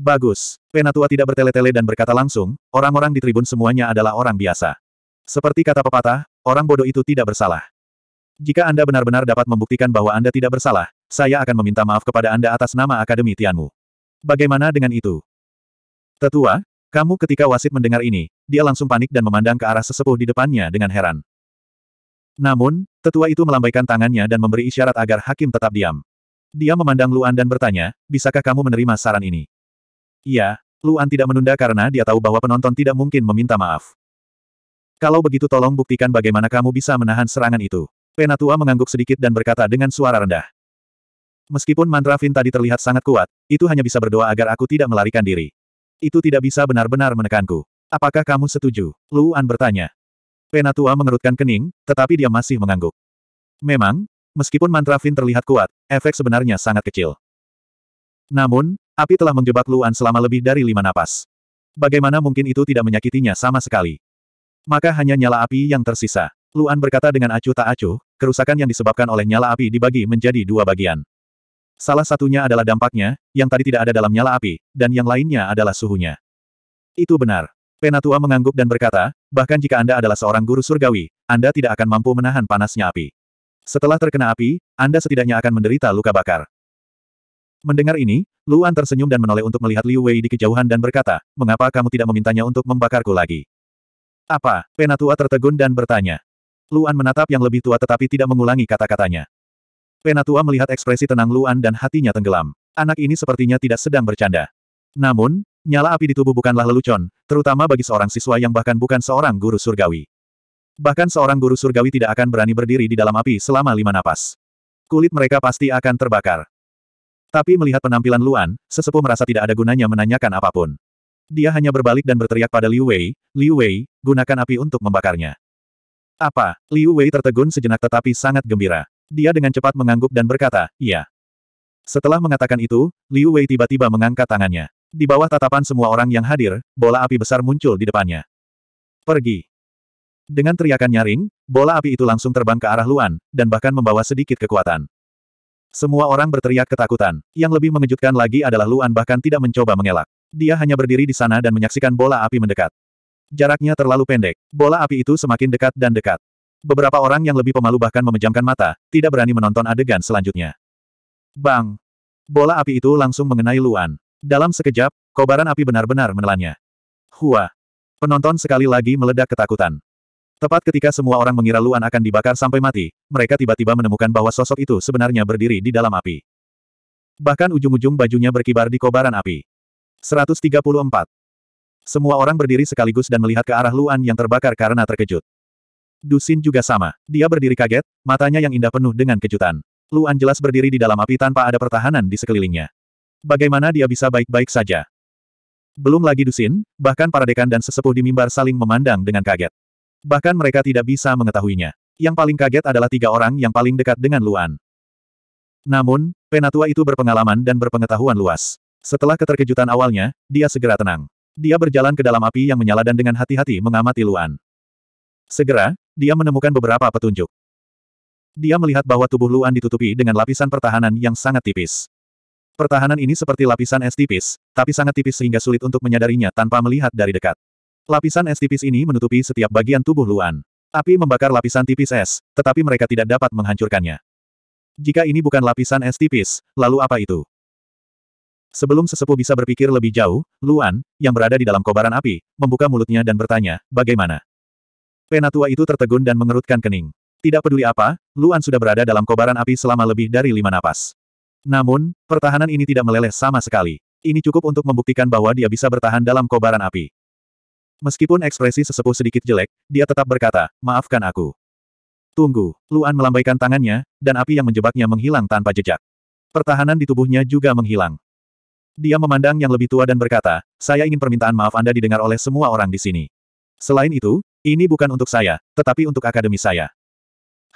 Bagus. Penatua tidak bertele-tele dan berkata langsung, orang-orang di tribun semuanya adalah orang biasa. Seperti kata pepatah, orang bodoh itu tidak bersalah. Jika Anda benar-benar dapat membuktikan bahwa Anda tidak bersalah, saya akan meminta maaf kepada Anda atas nama Akademi Tianmu. Bagaimana dengan itu? Tetua, kamu ketika wasit mendengar ini, dia langsung panik dan memandang ke arah sesepuh di depannya dengan heran. Namun, tetua itu melambaikan tangannya dan memberi isyarat agar hakim tetap diam. Dia memandang Luan dan bertanya, bisakah kamu menerima saran ini? Iya, Luan tidak menunda karena dia tahu bahwa penonton tidak mungkin meminta maaf. Kalau begitu tolong buktikan bagaimana kamu bisa menahan serangan itu. Penatua mengangguk sedikit dan berkata dengan suara rendah. Meskipun mantra Vin tadi terlihat sangat kuat, itu hanya bisa berdoa agar aku tidak melarikan diri. Itu tidak bisa benar-benar menekanku. Apakah kamu setuju? Luan bertanya. Penatua mengerutkan kening, tetapi dia masih mengangguk. Memang, meskipun mantra Fin terlihat kuat, efek sebenarnya sangat kecil. Namun, api telah menjebak Luan selama lebih dari lima napas. Bagaimana mungkin itu tidak menyakitinya sama sekali? Maka hanya nyala api yang tersisa. Luan berkata dengan acuh tak acuh, kerusakan yang disebabkan oleh nyala api dibagi menjadi dua bagian. Salah satunya adalah dampaknya, yang tadi tidak ada dalam nyala api, dan yang lainnya adalah suhunya. Itu benar. Penatua mengangguk dan berkata, bahkan jika Anda adalah seorang guru surgawi, Anda tidak akan mampu menahan panasnya api. Setelah terkena api, Anda setidaknya akan menderita luka bakar. Mendengar ini, Luan tersenyum dan menoleh untuk melihat Liu Wei di kejauhan dan berkata, mengapa kamu tidak memintanya untuk membakarku lagi? Apa? Penatua tertegun dan bertanya. Luan menatap yang lebih tua tetapi tidak mengulangi kata-katanya. Penatua melihat ekspresi tenang Luan dan hatinya tenggelam. Anak ini sepertinya tidak sedang bercanda. Namun, nyala api di tubuh bukanlah lelucon, terutama bagi seorang siswa yang bahkan bukan seorang guru surgawi. Bahkan seorang guru surgawi tidak akan berani berdiri di dalam api selama lima napas. Kulit mereka pasti akan terbakar. Tapi melihat penampilan Luan, sesepuh merasa tidak ada gunanya menanyakan apapun. Dia hanya berbalik dan berteriak pada Liu Wei, Liu Wei, gunakan api untuk membakarnya. Apa? Liu Wei tertegun sejenak tetapi sangat gembira. Dia dengan cepat mengangguk dan berkata, iya. Setelah mengatakan itu, Liu Wei tiba-tiba mengangkat tangannya. Di bawah tatapan semua orang yang hadir, bola api besar muncul di depannya. Pergi. Dengan teriakan nyaring, bola api itu langsung terbang ke arah Luan, dan bahkan membawa sedikit kekuatan. Semua orang berteriak ketakutan. Yang lebih mengejutkan lagi adalah Luan bahkan tidak mencoba mengelak. Dia hanya berdiri di sana dan menyaksikan bola api mendekat. Jaraknya terlalu pendek. Bola api itu semakin dekat dan dekat. Beberapa orang yang lebih pemalu bahkan memejamkan mata, tidak berani menonton adegan selanjutnya. Bang! Bola api itu langsung mengenai Luan. Dalam sekejap, kobaran api benar-benar menelannya. Hua! Penonton sekali lagi meledak ketakutan. Tepat ketika semua orang mengira Luan akan dibakar sampai mati, mereka tiba-tiba menemukan bahwa sosok itu sebenarnya berdiri di dalam api. Bahkan ujung-ujung bajunya berkibar di kobaran api. 134. Semua orang berdiri sekaligus dan melihat ke arah Luan yang terbakar karena terkejut. Dusin juga sama. Dia berdiri kaget, matanya yang indah penuh dengan kejutan. Luan jelas berdiri di dalam api tanpa ada pertahanan di sekelilingnya. Bagaimana dia bisa baik-baik saja? Belum lagi Dusin, bahkan para dekan dan sesepuh di mimbar saling memandang dengan kaget. Bahkan mereka tidak bisa mengetahuinya. Yang paling kaget adalah tiga orang yang paling dekat dengan Luan. Namun, penatua itu berpengalaman dan berpengetahuan luas. Setelah keterkejutan awalnya, dia segera tenang. Dia berjalan ke dalam api yang menyala dan dengan hati-hati mengamati Luan. Segera, dia menemukan beberapa petunjuk. Dia melihat bahwa tubuh Luan ditutupi dengan lapisan pertahanan yang sangat tipis. Pertahanan ini seperti lapisan es tipis, tapi sangat tipis sehingga sulit untuk menyadarinya tanpa melihat dari dekat. Lapisan es tipis ini menutupi setiap bagian tubuh Luan. Api membakar lapisan tipis es, tetapi mereka tidak dapat menghancurkannya. Jika ini bukan lapisan es tipis, lalu apa itu? Sebelum sesepuh bisa berpikir lebih jauh, Luan, yang berada di dalam kobaran api, membuka mulutnya dan bertanya, bagaimana? Penatua itu tertegun dan mengerutkan kening. Tidak peduli apa, Luan sudah berada dalam kobaran api selama lebih dari lima napas. Namun, pertahanan ini tidak meleleh sama sekali. Ini cukup untuk membuktikan bahwa dia bisa bertahan dalam kobaran api. Meskipun ekspresi sesepuh sedikit jelek, dia tetap berkata, maafkan aku. Tunggu, Luan melambaikan tangannya, dan api yang menjebaknya menghilang tanpa jejak. Pertahanan di tubuhnya juga menghilang. Dia memandang yang lebih tua dan berkata, saya ingin permintaan maaf Anda didengar oleh semua orang di sini. Selain itu, ini bukan untuk saya, tetapi untuk akademi saya.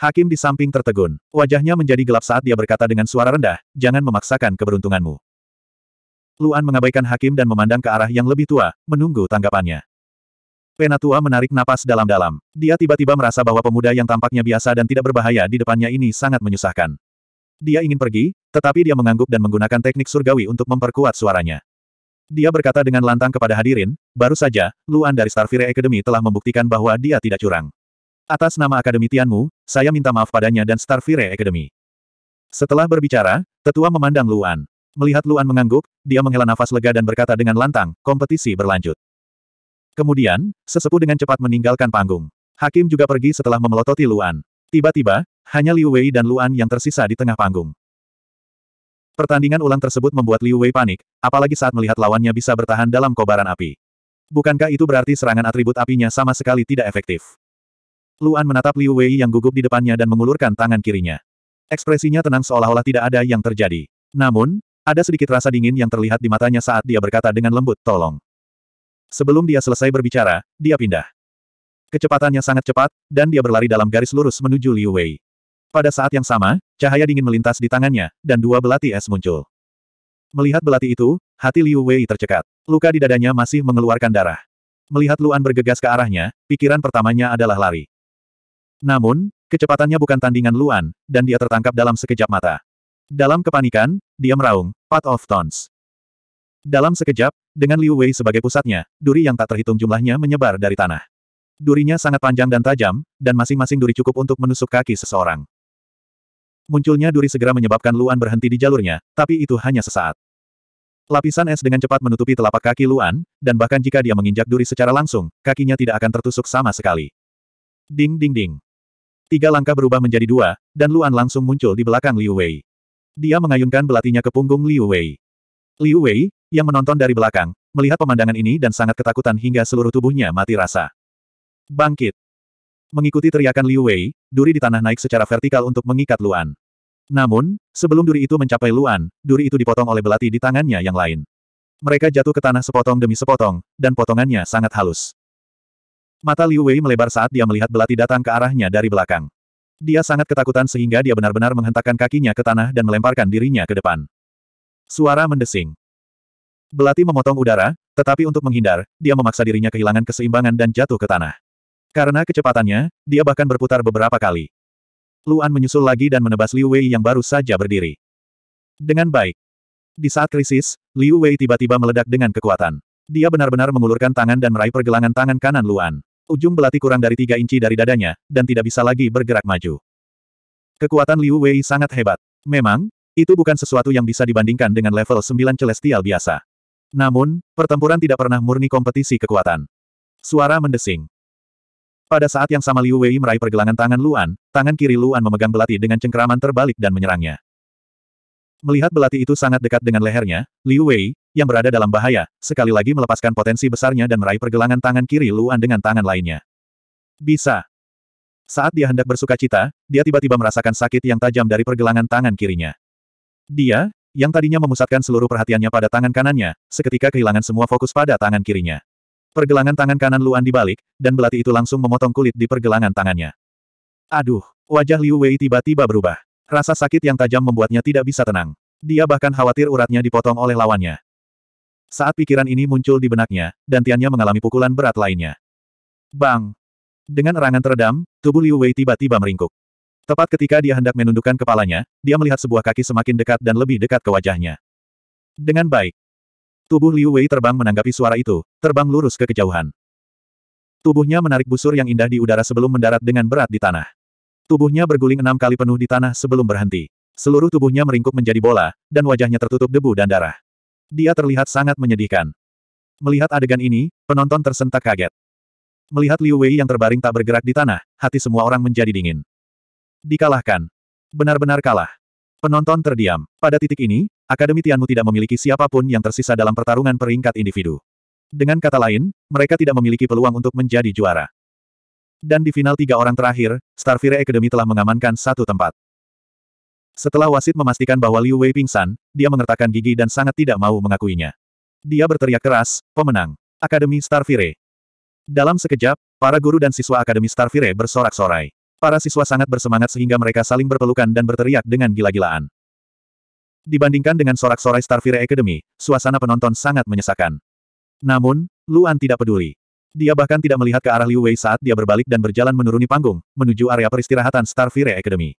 Hakim di samping tertegun. Wajahnya menjadi gelap saat dia berkata dengan suara rendah, jangan memaksakan keberuntunganmu. Luan mengabaikan hakim dan memandang ke arah yang lebih tua, menunggu tanggapannya. Penatua menarik napas dalam-dalam. Dia tiba-tiba merasa bahwa pemuda yang tampaknya biasa dan tidak berbahaya di depannya ini sangat menyusahkan. Dia ingin pergi, tetapi dia mengangguk dan menggunakan teknik surgawi untuk memperkuat suaranya. Dia berkata dengan lantang kepada hadirin, baru saja, Luan dari Starfire Academy telah membuktikan bahwa dia tidak curang. Atas nama Akademi Tianmu, saya minta maaf padanya dan Starfire Academy. Setelah berbicara, tetua memandang Luan. Melihat Luan mengangguk, dia menghela nafas lega dan berkata dengan lantang, kompetisi berlanjut. Kemudian, sesepuh dengan cepat meninggalkan panggung. Hakim juga pergi setelah memelototi Luan. Tiba-tiba, hanya Liu Wei dan Luan yang tersisa di tengah panggung. Pertandingan ulang tersebut membuat Liu Wei panik, apalagi saat melihat lawannya bisa bertahan dalam kobaran api. Bukankah itu berarti serangan atribut apinya sama sekali tidak efektif? Luan menatap Liu Wei yang gugup di depannya dan mengulurkan tangan kirinya. Ekspresinya tenang seolah-olah tidak ada yang terjadi. Namun, ada sedikit rasa dingin yang terlihat di matanya saat dia berkata dengan lembut, tolong. Sebelum dia selesai berbicara, dia pindah. Kecepatannya sangat cepat, dan dia berlari dalam garis lurus menuju Liu Wei. Pada saat yang sama, cahaya dingin melintas di tangannya, dan dua belati es muncul. Melihat belati itu, hati Liu Wei tercekat. Luka di dadanya masih mengeluarkan darah. Melihat Luan bergegas ke arahnya, pikiran pertamanya adalah lari. Namun, kecepatannya bukan tandingan Luan, dan dia tertangkap dalam sekejap mata. Dalam kepanikan, dia meraung, Path of Thorns. Dalam sekejap, dengan Liu Wei sebagai pusatnya, duri yang tak terhitung jumlahnya menyebar dari tanah. Durinya sangat panjang dan tajam, dan masing-masing duri cukup untuk menusuk kaki seseorang. Munculnya duri segera menyebabkan Luan berhenti di jalurnya, tapi itu hanya sesaat. Lapisan es dengan cepat menutupi telapak kaki Luan, dan bahkan jika dia menginjak duri secara langsung, kakinya tidak akan tertusuk sama sekali. Ding ding ding. Tiga langkah berubah menjadi dua, dan Luan langsung muncul di belakang Liu Wei. Dia mengayunkan belatinya ke punggung Liu Wei. Liu Wei, yang menonton dari belakang, melihat pemandangan ini dan sangat ketakutan hingga seluruh tubuhnya mati rasa. Bangkit. Mengikuti teriakan Liu Wei, duri di tanah naik secara vertikal untuk mengikat Luan. Namun, sebelum duri itu mencapai Luan, duri itu dipotong oleh belati di tangannya yang lain. Mereka jatuh ke tanah sepotong demi sepotong, dan potongannya sangat halus. Mata Liu Wei melebar saat dia melihat belati datang ke arahnya dari belakang. Dia sangat ketakutan sehingga dia benar-benar menghentakkan kakinya ke tanah dan melemparkan dirinya ke depan. Suara mendesing. Belati memotong udara, tetapi untuk menghindar, dia memaksa dirinya kehilangan keseimbangan dan jatuh ke tanah. Karena kecepatannya, dia bahkan berputar beberapa kali. Luan menyusul lagi dan menebas Liu Wei yang baru saja berdiri. Dengan baik. Di saat krisis, Liu Wei tiba-tiba meledak dengan kekuatan. Dia benar-benar mengulurkan tangan dan meraih pergelangan tangan kanan Luan. Ujung belati kurang dari tiga inci dari dadanya, dan tidak bisa lagi bergerak maju. Kekuatan Liu Wei sangat hebat. Memang, itu bukan sesuatu yang bisa dibandingkan dengan level 9 celestial biasa. Namun, pertempuran tidak pernah murni kompetisi kekuatan. Suara mendesing. Pada saat yang sama Liu Wei meraih pergelangan tangan Luan, tangan kiri Luan memegang belati dengan cengkeraman terbalik dan menyerangnya. Melihat belati itu sangat dekat dengan lehernya, Liu Wei, yang berada dalam bahaya, sekali lagi melepaskan potensi besarnya dan meraih pergelangan tangan kiri Luan dengan tangan lainnya. Bisa. Saat dia hendak bersuka cita, dia tiba-tiba merasakan sakit yang tajam dari pergelangan tangan kirinya. Dia, yang tadinya memusatkan seluruh perhatiannya pada tangan kanannya, seketika kehilangan semua fokus pada tangan kirinya. Pergelangan tangan kanan Luan dibalik, dan belati itu langsung memotong kulit di pergelangan tangannya. Aduh, wajah Liu Wei tiba-tiba berubah. Rasa sakit yang tajam membuatnya tidak bisa tenang. Dia bahkan khawatir uratnya dipotong oleh lawannya. Saat pikiran ini muncul di benaknya, dan Tiannya mengalami pukulan berat lainnya. Bang! Dengan erangan teredam, tubuh Liu Wei tiba-tiba meringkuk. Tepat ketika dia hendak menundukkan kepalanya, dia melihat sebuah kaki semakin dekat dan lebih dekat ke wajahnya. Dengan baik, Tubuh Liu Wei terbang menanggapi suara itu, terbang lurus ke kejauhan. Tubuhnya menarik busur yang indah di udara sebelum mendarat dengan berat di tanah. Tubuhnya berguling enam kali penuh di tanah sebelum berhenti. Seluruh tubuhnya meringkuk menjadi bola, dan wajahnya tertutup debu dan darah. Dia terlihat sangat menyedihkan. Melihat adegan ini, penonton tersentak kaget. Melihat Liu Wei yang terbaring tak bergerak di tanah, hati semua orang menjadi dingin. Dikalahkan. Benar-benar kalah. Penonton terdiam. Pada titik ini, Akademi Tianmu tidak memiliki siapapun yang tersisa dalam pertarungan peringkat individu. Dengan kata lain, mereka tidak memiliki peluang untuk menjadi juara. Dan di final tiga orang terakhir, Starfire Academy telah mengamankan satu tempat. Setelah wasit memastikan bahwa Liu Wei pingsan, dia mengertakkan gigi dan sangat tidak mau mengakuinya. Dia berteriak keras, pemenang. Akademi Starfire. Dalam sekejap, para guru dan siswa Akademi Starfire bersorak-sorai. Para siswa sangat bersemangat sehingga mereka saling berpelukan dan berteriak dengan gila-gilaan. Dibandingkan dengan sorak-sorai Starfire Academy, suasana penonton sangat menyesakan. Namun, Luan tidak peduli. Dia bahkan tidak melihat ke arah Liu Wei saat dia berbalik dan berjalan menuruni panggung, menuju area peristirahatan Starfire Academy.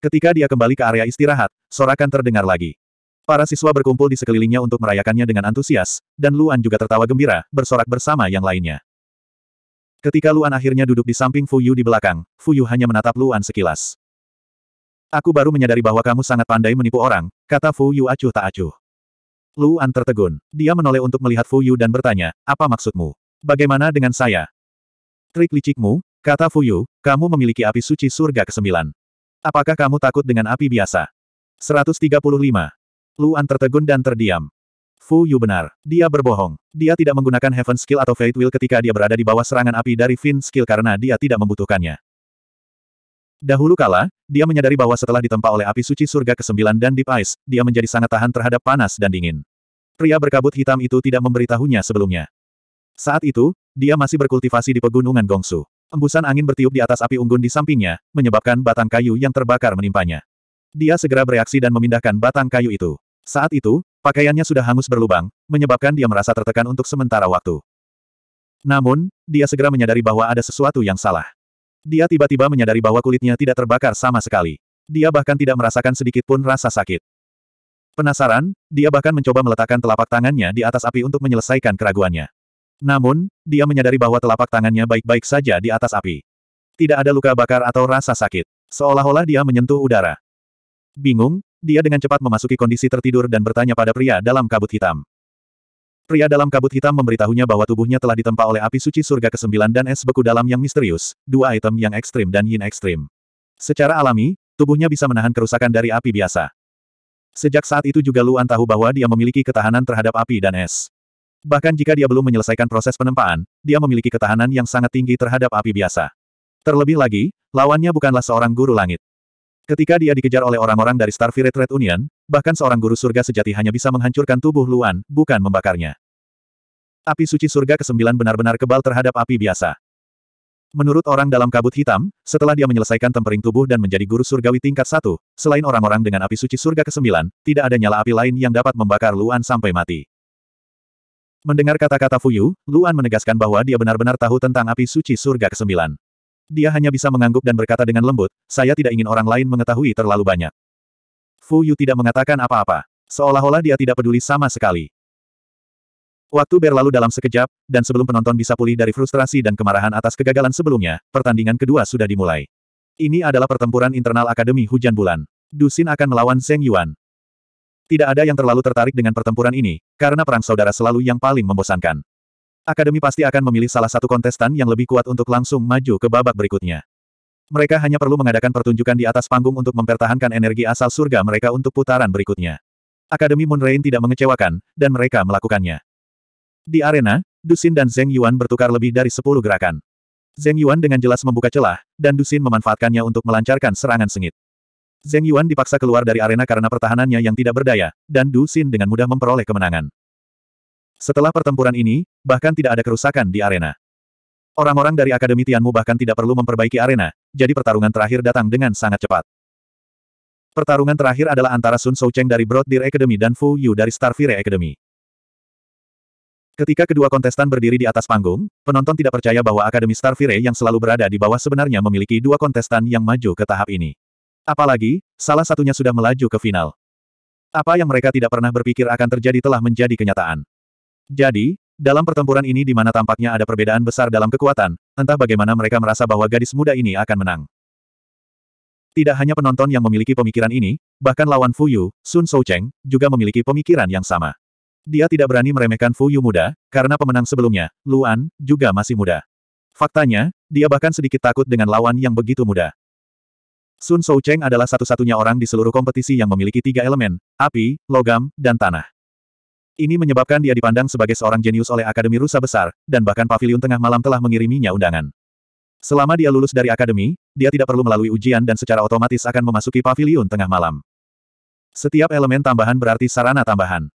Ketika dia kembali ke area istirahat, sorakan terdengar lagi. Para siswa berkumpul di sekelilingnya untuk merayakannya dengan antusias, dan Luan juga tertawa gembira, bersorak bersama yang lainnya. Ketika Luan akhirnya duduk di samping Fuyu di belakang, Fuyu hanya menatap Luan sekilas. Aku baru menyadari bahwa kamu sangat pandai menipu orang, kata Fu Yu acuh tak acuh. Luan tertegun. Dia menoleh untuk melihat Fu Yu dan bertanya, apa maksudmu? Bagaimana dengan saya? Trik licikmu, kata Fu Yu, kamu memiliki api suci surga ke-9. Apakah kamu takut dengan api biasa? 135. Luan tertegun dan terdiam. Fu Yu benar. Dia berbohong. Dia tidak menggunakan Heaven Skill atau Fate Will ketika dia berada di bawah serangan api dari Fin Skill karena dia tidak membutuhkannya. Dahulu kala, dia menyadari bahwa setelah ditempa oleh api suci surga ke-9 dan Deep Ice, dia menjadi sangat tahan terhadap panas dan dingin. Pria berkabut hitam itu tidak memberitahunya sebelumnya. Saat itu, dia masih berkultivasi di pegunungan Gongsu. Embusan angin bertiup di atas api unggun di sampingnya, menyebabkan batang kayu yang terbakar menimpanya. Dia segera bereaksi dan memindahkan batang kayu itu. Saat itu, pakaiannya sudah hangus berlubang, menyebabkan dia merasa tertekan untuk sementara waktu. Namun, dia segera menyadari bahwa ada sesuatu yang salah. Dia tiba-tiba menyadari bahwa kulitnya tidak terbakar sama sekali. Dia bahkan tidak merasakan sedikit pun rasa sakit. Penasaran, dia bahkan mencoba meletakkan telapak tangannya di atas api untuk menyelesaikan keraguannya. Namun, dia menyadari bahwa telapak tangannya baik-baik saja di atas api. Tidak ada luka bakar atau rasa sakit. Seolah-olah dia menyentuh udara. Bingung, dia dengan cepat memasuki kondisi tertidur dan bertanya pada pria dalam kabut hitam. Pria dalam kabut hitam memberitahunya bahwa tubuhnya telah ditempa oleh api suci surga ke-9 dan es beku dalam yang misterius, dua item yang ekstrim dan yin ekstrim. Secara alami, tubuhnya bisa menahan kerusakan dari api biasa. Sejak saat itu juga Luan tahu bahwa dia memiliki ketahanan terhadap api dan es. Bahkan jika dia belum menyelesaikan proses penempaan, dia memiliki ketahanan yang sangat tinggi terhadap api biasa. Terlebih lagi, lawannya bukanlah seorang guru langit. Ketika dia dikejar oleh orang-orang dari Star Spirit Red Union, bahkan seorang guru surga sejati hanya bisa menghancurkan tubuh Luan, bukan membakarnya. Api suci surga ke-9 benar-benar kebal terhadap api biasa. Menurut orang dalam kabut hitam, setelah dia menyelesaikan tempering tubuh dan menjadi guru surgawi tingkat satu, selain orang-orang dengan api suci surga ke-9, tidak ada nyala api lain yang dapat membakar Luan sampai mati. Mendengar kata-kata Fuyu, Luan menegaskan bahwa dia benar-benar tahu tentang api suci surga ke-9. Dia hanya bisa mengangguk dan berkata dengan lembut, saya tidak ingin orang lain mengetahui terlalu banyak. Fu Yu tidak mengatakan apa-apa. Seolah-olah dia tidak peduli sama sekali. Waktu berlalu dalam sekejap, dan sebelum penonton bisa pulih dari frustrasi dan kemarahan atas kegagalan sebelumnya, pertandingan kedua sudah dimulai. Ini adalah pertempuran internal Akademi Hujan Bulan. Dusin akan melawan Zeng Yuan. Tidak ada yang terlalu tertarik dengan pertempuran ini, karena perang saudara selalu yang paling membosankan. Akademi pasti akan memilih salah satu kontestan yang lebih kuat untuk langsung maju ke babak berikutnya. Mereka hanya perlu mengadakan pertunjukan di atas panggung untuk mempertahankan energi asal surga mereka untuk putaran berikutnya. Akademi Moonrain tidak mengecewakan, dan mereka melakukannya. Di arena, Dusin dan Zeng Yuan bertukar lebih dari 10 gerakan. Zeng Yuan dengan jelas membuka celah, dan Dusin memanfaatkannya untuk melancarkan serangan sengit. Zeng Yuan dipaksa keluar dari arena karena pertahanannya yang tidak berdaya, dan Dusin dengan mudah memperoleh kemenangan. Setelah pertempuran ini, bahkan tidak ada kerusakan di arena. Orang-orang dari Akademi Tianmu bahkan tidak perlu memperbaiki arena, jadi pertarungan terakhir datang dengan sangat cepat. Pertarungan terakhir adalah antara Sun Shou Cheng dari Broad Deer Academy dan Fu Yu dari Starfire Academy. Ketika kedua kontestan berdiri di atas panggung, penonton tidak percaya bahwa Akademi Starfire yang selalu berada di bawah sebenarnya memiliki dua kontestan yang maju ke tahap ini. Apalagi, salah satunya sudah melaju ke final. Apa yang mereka tidak pernah berpikir akan terjadi telah menjadi kenyataan. Jadi, dalam pertempuran ini di mana tampaknya ada perbedaan besar dalam kekuatan, entah bagaimana mereka merasa bahwa gadis muda ini akan menang. Tidak hanya penonton yang memiliki pemikiran ini, bahkan lawan Fu Yu, Sun Soucheng, juga memiliki pemikiran yang sama. Dia tidak berani meremehkan Fu Yu muda, karena pemenang sebelumnya, Luan, juga masih muda. Faktanya, dia bahkan sedikit takut dengan lawan yang begitu muda. Sun Soucheng adalah satu-satunya orang di seluruh kompetisi yang memiliki tiga elemen, api, logam, dan tanah. Ini menyebabkan dia dipandang sebagai seorang jenius oleh Akademi Rusa Besar, dan bahkan Paviliun Tengah Malam telah mengiriminya undangan. Selama dia lulus dari akademi, dia tidak perlu melalui ujian dan secara otomatis akan memasuki Paviliun Tengah Malam. Setiap elemen tambahan berarti sarana tambahan.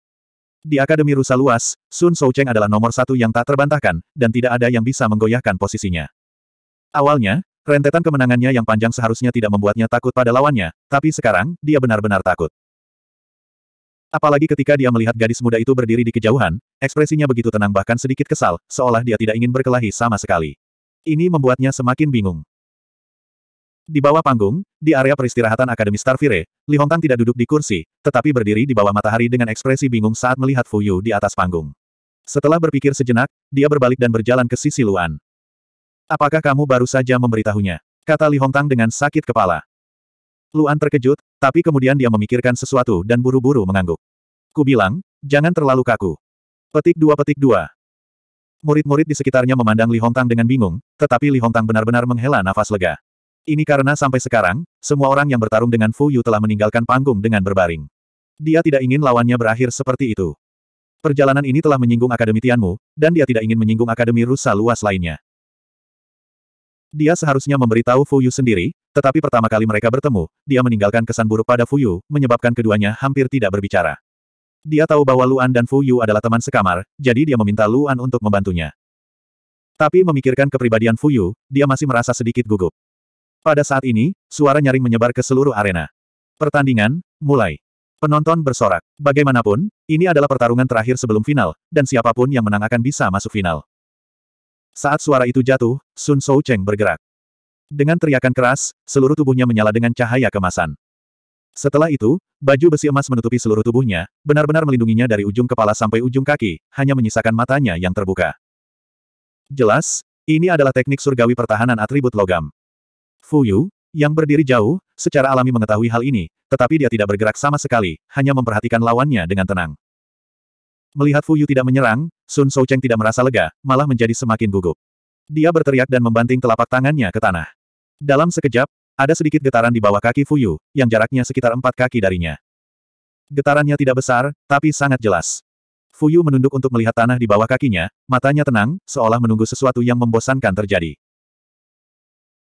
Di Akademi Rusa Luas, Sun Shoucheng adalah nomor satu yang tak terbantahkan, dan tidak ada yang bisa menggoyahkan posisinya. Awalnya, rentetan kemenangannya yang panjang seharusnya tidak membuatnya takut pada lawannya, tapi sekarang, dia benar-benar takut. Apalagi ketika dia melihat gadis muda itu berdiri di kejauhan, ekspresinya begitu tenang bahkan sedikit kesal, seolah dia tidak ingin berkelahi sama sekali. Ini membuatnya semakin bingung. Di bawah panggung, di area peristirahatan Akademi Starfire, Li Hongtang tidak duduk di kursi, tetapi berdiri di bawah matahari dengan ekspresi bingung saat melihat Fu Fuyu di atas panggung. Setelah berpikir sejenak, dia berbalik dan berjalan ke sisi Luan. Apakah kamu baru saja memberitahunya? Kata Li Hongtang dengan sakit kepala. Luan terkejut, tapi kemudian dia memikirkan sesuatu dan buru-buru mengangguk. Ku bilang, jangan terlalu kaku. Petik dua petik dua. Murid-murid di sekitarnya memandang Li Hongtang dengan bingung, tetapi Li Hongtang benar-benar menghela nafas lega. Ini karena sampai sekarang, semua orang yang bertarung dengan Fu Yu telah meninggalkan panggung dengan berbaring. Dia tidak ingin lawannya berakhir seperti itu. Perjalanan ini telah menyinggung Akademi Tianmu, dan dia tidak ingin menyinggung Akademi Rusa luas lainnya. Dia seharusnya memberitahu Fu Yu sendiri, tetapi pertama kali mereka bertemu, dia meninggalkan kesan buruk pada Fuyu, menyebabkan keduanya hampir tidak berbicara. Dia tahu bahwa Luan dan Fuyu adalah teman sekamar, jadi dia meminta Luan untuk membantunya. Tapi memikirkan kepribadian Fuyu, dia masih merasa sedikit gugup. Pada saat ini, suara nyaring menyebar ke seluruh arena. Pertandingan, mulai. Penonton bersorak. Bagaimanapun, ini adalah pertarungan terakhir sebelum final, dan siapapun yang menang akan bisa masuk final. Saat suara itu jatuh, Sun Shou Cheng bergerak. Dengan teriakan keras, seluruh tubuhnya menyala dengan cahaya kemasan. Setelah itu, baju besi emas menutupi seluruh tubuhnya, benar-benar melindunginya dari ujung kepala sampai ujung kaki, hanya menyisakan matanya yang terbuka. Jelas, ini adalah teknik surgawi pertahanan atribut logam. Fu Yu yang berdiri jauh, secara alami mengetahui hal ini, tetapi dia tidak bergerak sama sekali, hanya memperhatikan lawannya dengan tenang. Melihat Fu Yu tidak menyerang, Sun Shoucheng tidak merasa lega, malah menjadi semakin gugup. Dia berteriak dan membanting telapak tangannya ke tanah. Dalam sekejap, ada sedikit getaran di bawah kaki Fuyu, yang jaraknya sekitar empat kaki darinya. Getarannya tidak besar, tapi sangat jelas. Fuyu menunduk untuk melihat tanah di bawah kakinya, matanya tenang, seolah menunggu sesuatu yang membosankan terjadi.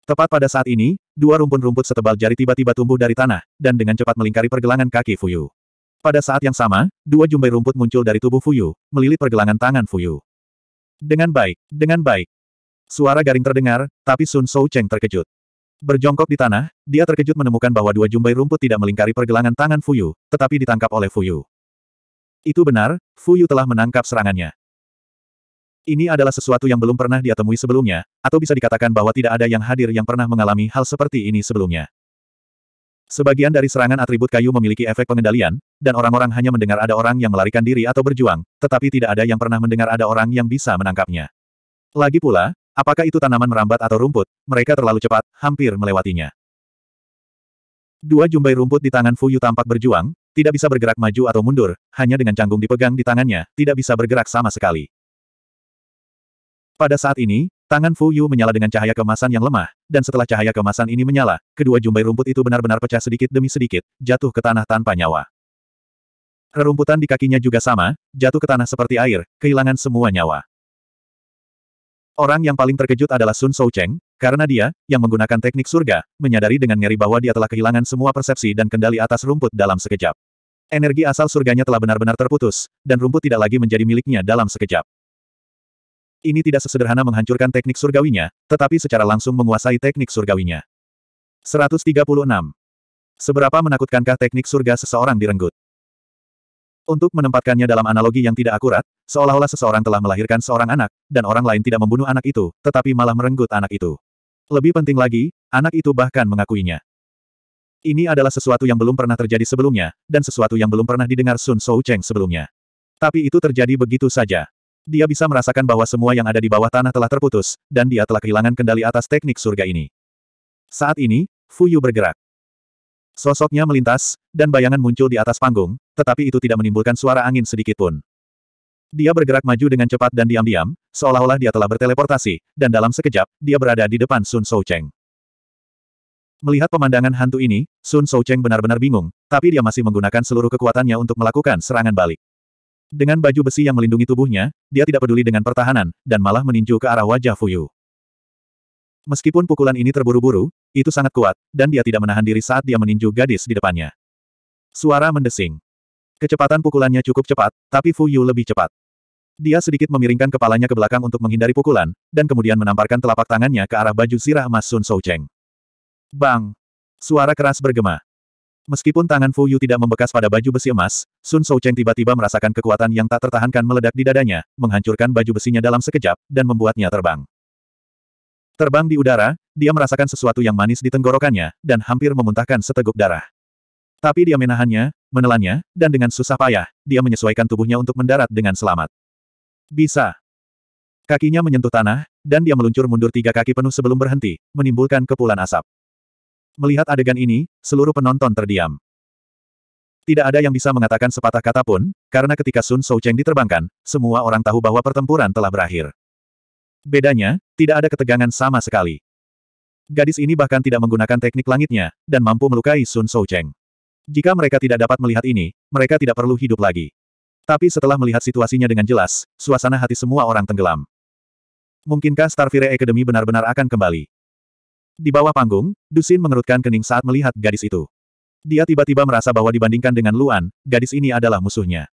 Tepat pada saat ini, dua rumpun rumput setebal jari tiba-tiba tumbuh dari tanah, dan dengan cepat melingkari pergelangan kaki Fuyu. Pada saat yang sama, dua jumbai rumput muncul dari tubuh Fuyu, melilit pergelangan tangan Fuyu. Dengan baik, dengan baik. Suara garing terdengar, tapi Sun Shou Cheng terkejut. Berjongkok di tanah, dia terkejut menemukan bahwa dua jumbai rumput tidak melingkari pergelangan tangan Fuyu, tetapi ditangkap oleh Fuyu. Itu benar, Fuyu telah menangkap serangannya. Ini adalah sesuatu yang belum pernah dia temui sebelumnya, atau bisa dikatakan bahwa tidak ada yang hadir yang pernah mengalami hal seperti ini sebelumnya. Sebagian dari serangan atribut kayu memiliki efek pengendalian, dan orang-orang hanya mendengar ada orang yang melarikan diri atau berjuang, tetapi tidak ada yang pernah mendengar ada orang yang bisa menangkapnya. Lagi pula, Apakah itu tanaman merambat atau rumput, mereka terlalu cepat, hampir melewatinya. Dua jumbai rumput di tangan Fuyu tampak berjuang, tidak bisa bergerak maju atau mundur, hanya dengan canggung dipegang di tangannya, tidak bisa bergerak sama sekali. Pada saat ini, tangan Fuyu menyala dengan cahaya kemasan yang lemah, dan setelah cahaya kemasan ini menyala, kedua jumbai rumput itu benar-benar pecah sedikit demi sedikit, jatuh ke tanah tanpa nyawa. Rerumputan di kakinya juga sama, jatuh ke tanah seperti air, kehilangan semua nyawa. Orang yang paling terkejut adalah Sun Shou Cheng, karena dia, yang menggunakan teknik surga, menyadari dengan ngeri bahwa dia telah kehilangan semua persepsi dan kendali atas rumput dalam sekejap. Energi asal surganya telah benar-benar terputus, dan rumput tidak lagi menjadi miliknya dalam sekejap. Ini tidak sesederhana menghancurkan teknik surgawinya, tetapi secara langsung menguasai teknik surgawinya. 136. Seberapa menakutkankah teknik surga seseorang direnggut? Untuk menempatkannya dalam analogi yang tidak akurat, seolah-olah seseorang telah melahirkan seorang anak, dan orang lain tidak membunuh anak itu, tetapi malah merenggut anak itu. Lebih penting lagi, anak itu bahkan mengakuinya. Ini adalah sesuatu yang belum pernah terjadi sebelumnya, dan sesuatu yang belum pernah didengar Sun Shou Cheng sebelumnya. Tapi itu terjadi begitu saja. Dia bisa merasakan bahwa semua yang ada di bawah tanah telah terputus, dan dia telah kehilangan kendali atas teknik surga ini. Saat ini, Fuyu bergerak. Sosoknya melintas, dan bayangan muncul di atas panggung, tetapi itu tidak menimbulkan suara angin sedikit pun. Dia bergerak maju dengan cepat dan diam-diam, seolah-olah dia telah berteleportasi, dan dalam sekejap, dia berada di depan Sun Shoucheng. Melihat pemandangan hantu ini, Sun Shoucheng benar-benar bingung, tapi dia masih menggunakan seluruh kekuatannya untuk melakukan serangan balik. Dengan baju besi yang melindungi tubuhnya, dia tidak peduli dengan pertahanan, dan malah meninju ke arah wajah Fuyu. Meskipun pukulan ini terburu-buru, itu sangat kuat, dan dia tidak menahan diri saat dia meninju gadis di depannya. Suara mendesing. Kecepatan pukulannya cukup cepat, tapi Fu Yu lebih cepat. Dia sedikit memiringkan kepalanya ke belakang untuk menghindari pukulan, dan kemudian menamparkan telapak tangannya ke arah baju sirah emas Sun Shou Cheng. Bang! Suara keras bergema. Meskipun tangan Fu Yu tidak membekas pada baju besi emas, Sun Shou Cheng tiba-tiba merasakan kekuatan yang tak tertahankan meledak di dadanya, menghancurkan baju besinya dalam sekejap, dan membuatnya terbang. Terbang di udara, dia merasakan sesuatu yang manis di tenggorokannya, dan hampir memuntahkan seteguk darah. Tapi dia menahannya, menelannya, dan dengan susah payah, dia menyesuaikan tubuhnya untuk mendarat dengan selamat. Bisa. Kakinya menyentuh tanah, dan dia meluncur mundur tiga kaki penuh sebelum berhenti, menimbulkan kepulan asap. Melihat adegan ini, seluruh penonton terdiam. Tidak ada yang bisa mengatakan sepatah kata pun, karena ketika Sun Shou Cheng diterbangkan, semua orang tahu bahwa pertempuran telah berakhir. Bedanya, tidak ada ketegangan sama sekali. Gadis ini bahkan tidak menggunakan teknik langitnya, dan mampu melukai Sun Shou Cheng. Jika mereka tidak dapat melihat ini, mereka tidak perlu hidup lagi. Tapi setelah melihat situasinya dengan jelas, suasana hati semua orang tenggelam. Mungkinkah Starfire Academy benar-benar akan kembali? Di bawah panggung, Dusin mengerutkan kening saat melihat gadis itu. Dia tiba-tiba merasa bahwa dibandingkan dengan Luan, gadis ini adalah musuhnya.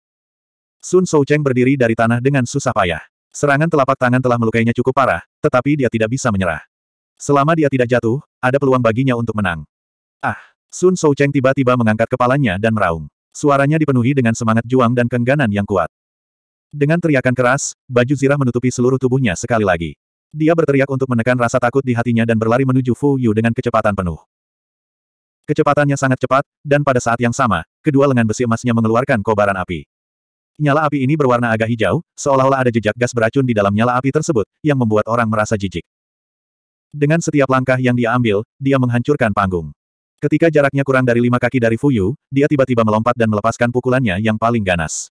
Sun Shou Cheng berdiri dari tanah dengan susah payah. Serangan telapak tangan telah melukainya cukup parah, tetapi dia tidak bisa menyerah. Selama dia tidak jatuh, ada peluang baginya untuk menang. Ah! Sun Cheng tiba-tiba mengangkat kepalanya dan meraung. Suaranya dipenuhi dengan semangat juang dan kengganan yang kuat. Dengan teriakan keras, baju zirah menutupi seluruh tubuhnya sekali lagi. Dia berteriak untuk menekan rasa takut di hatinya dan berlari menuju Fu Yu dengan kecepatan penuh. Kecepatannya sangat cepat, dan pada saat yang sama, kedua lengan besi emasnya mengeluarkan kobaran api. Nyala api ini berwarna agak hijau, seolah-olah ada jejak gas beracun di dalam nyala api tersebut, yang membuat orang merasa jijik. Dengan setiap langkah yang dia ambil, dia menghancurkan panggung. Ketika jaraknya kurang dari lima kaki dari Fuyu, dia tiba-tiba melompat dan melepaskan pukulannya yang paling ganas.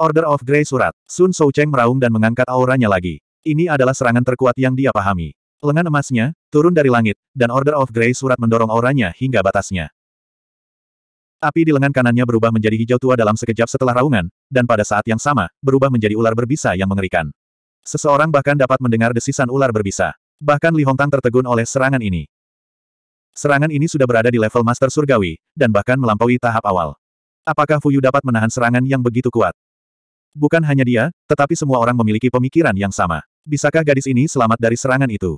Order of Grey Surat. Sun Cheng meraung dan mengangkat auranya lagi. Ini adalah serangan terkuat yang dia pahami. Lengan emasnya, turun dari langit, dan Order of Grey Surat mendorong auranya hingga batasnya. Api di lengan kanannya berubah menjadi hijau tua dalam sekejap setelah raungan, dan pada saat yang sama, berubah menjadi ular berbisa yang mengerikan. Seseorang bahkan dapat mendengar desisan ular berbisa. Bahkan Li Hongtang tertegun oleh serangan ini. Serangan ini sudah berada di level Master Surgawi, dan bahkan melampaui tahap awal. Apakah Fuyu dapat menahan serangan yang begitu kuat? Bukan hanya dia, tetapi semua orang memiliki pemikiran yang sama. Bisakah gadis ini selamat dari serangan itu?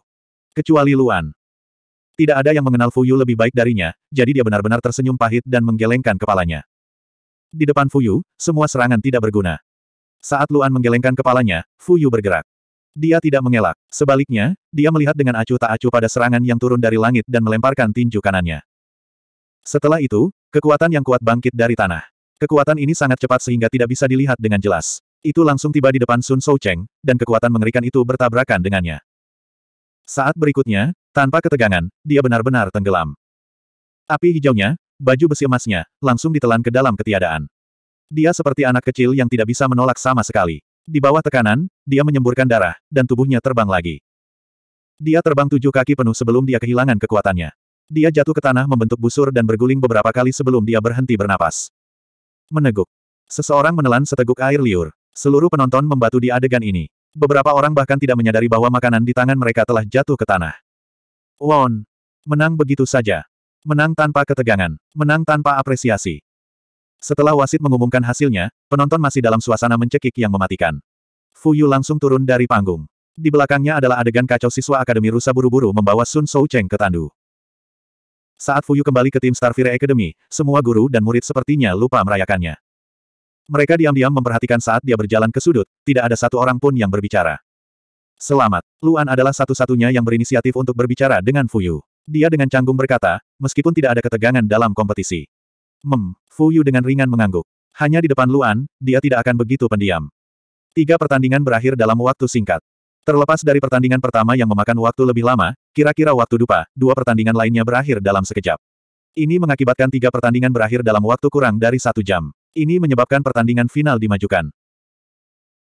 Kecuali Luan. Tidak ada yang mengenal Fuyu lebih baik darinya, jadi dia benar-benar tersenyum pahit dan menggelengkan kepalanya. Di depan Fuyu, semua serangan tidak berguna. Saat Luan menggelengkan kepalanya, Fuyu bergerak. Dia tidak mengelak. Sebaliknya, dia melihat dengan acuh tak acuh pada serangan yang turun dari langit dan melemparkan tinju kanannya. Setelah itu, kekuatan yang kuat bangkit dari tanah. Kekuatan ini sangat cepat sehingga tidak bisa dilihat dengan jelas. Itu langsung tiba di depan Sun Shou Cheng, dan kekuatan mengerikan itu bertabrakan dengannya. Saat berikutnya, tanpa ketegangan, dia benar-benar tenggelam. Api hijaunya, baju besi emasnya, langsung ditelan ke dalam ketiadaan. Dia seperti anak kecil yang tidak bisa menolak sama sekali. Di bawah tekanan, dia menyemburkan darah, dan tubuhnya terbang lagi. Dia terbang tujuh kaki penuh sebelum dia kehilangan kekuatannya. Dia jatuh ke tanah membentuk busur dan berguling beberapa kali sebelum dia berhenti bernapas. Meneguk. Seseorang menelan seteguk air liur. Seluruh penonton membatu di adegan ini. Beberapa orang bahkan tidak menyadari bahwa makanan di tangan mereka telah jatuh ke tanah. Won, Menang begitu saja. Menang tanpa ketegangan. Menang tanpa apresiasi. Setelah wasit mengumumkan hasilnya, penonton masih dalam suasana mencekik yang mematikan. Fu Yu langsung turun dari panggung. Di belakangnya adalah adegan kacau siswa Akademi Rusa buru-buru membawa Sun Sou Cheng ke tandu. Saat Fu Yu kembali ke tim Starfire Academy, semua guru dan murid sepertinya lupa merayakannya. Mereka diam-diam memperhatikan saat dia berjalan ke sudut, tidak ada satu orang pun yang berbicara. Selamat. Luan adalah satu-satunya yang berinisiatif untuk berbicara dengan Fuyu. Dia dengan canggung berkata, meskipun tidak ada ketegangan dalam kompetisi. Mem, Fuyu dengan ringan mengangguk. Hanya di depan Luan, dia tidak akan begitu pendiam. Tiga pertandingan berakhir dalam waktu singkat. Terlepas dari pertandingan pertama yang memakan waktu lebih lama, kira-kira waktu dupa, dua pertandingan lainnya berakhir dalam sekejap. Ini mengakibatkan tiga pertandingan berakhir dalam waktu kurang dari satu jam. Ini menyebabkan pertandingan final dimajukan.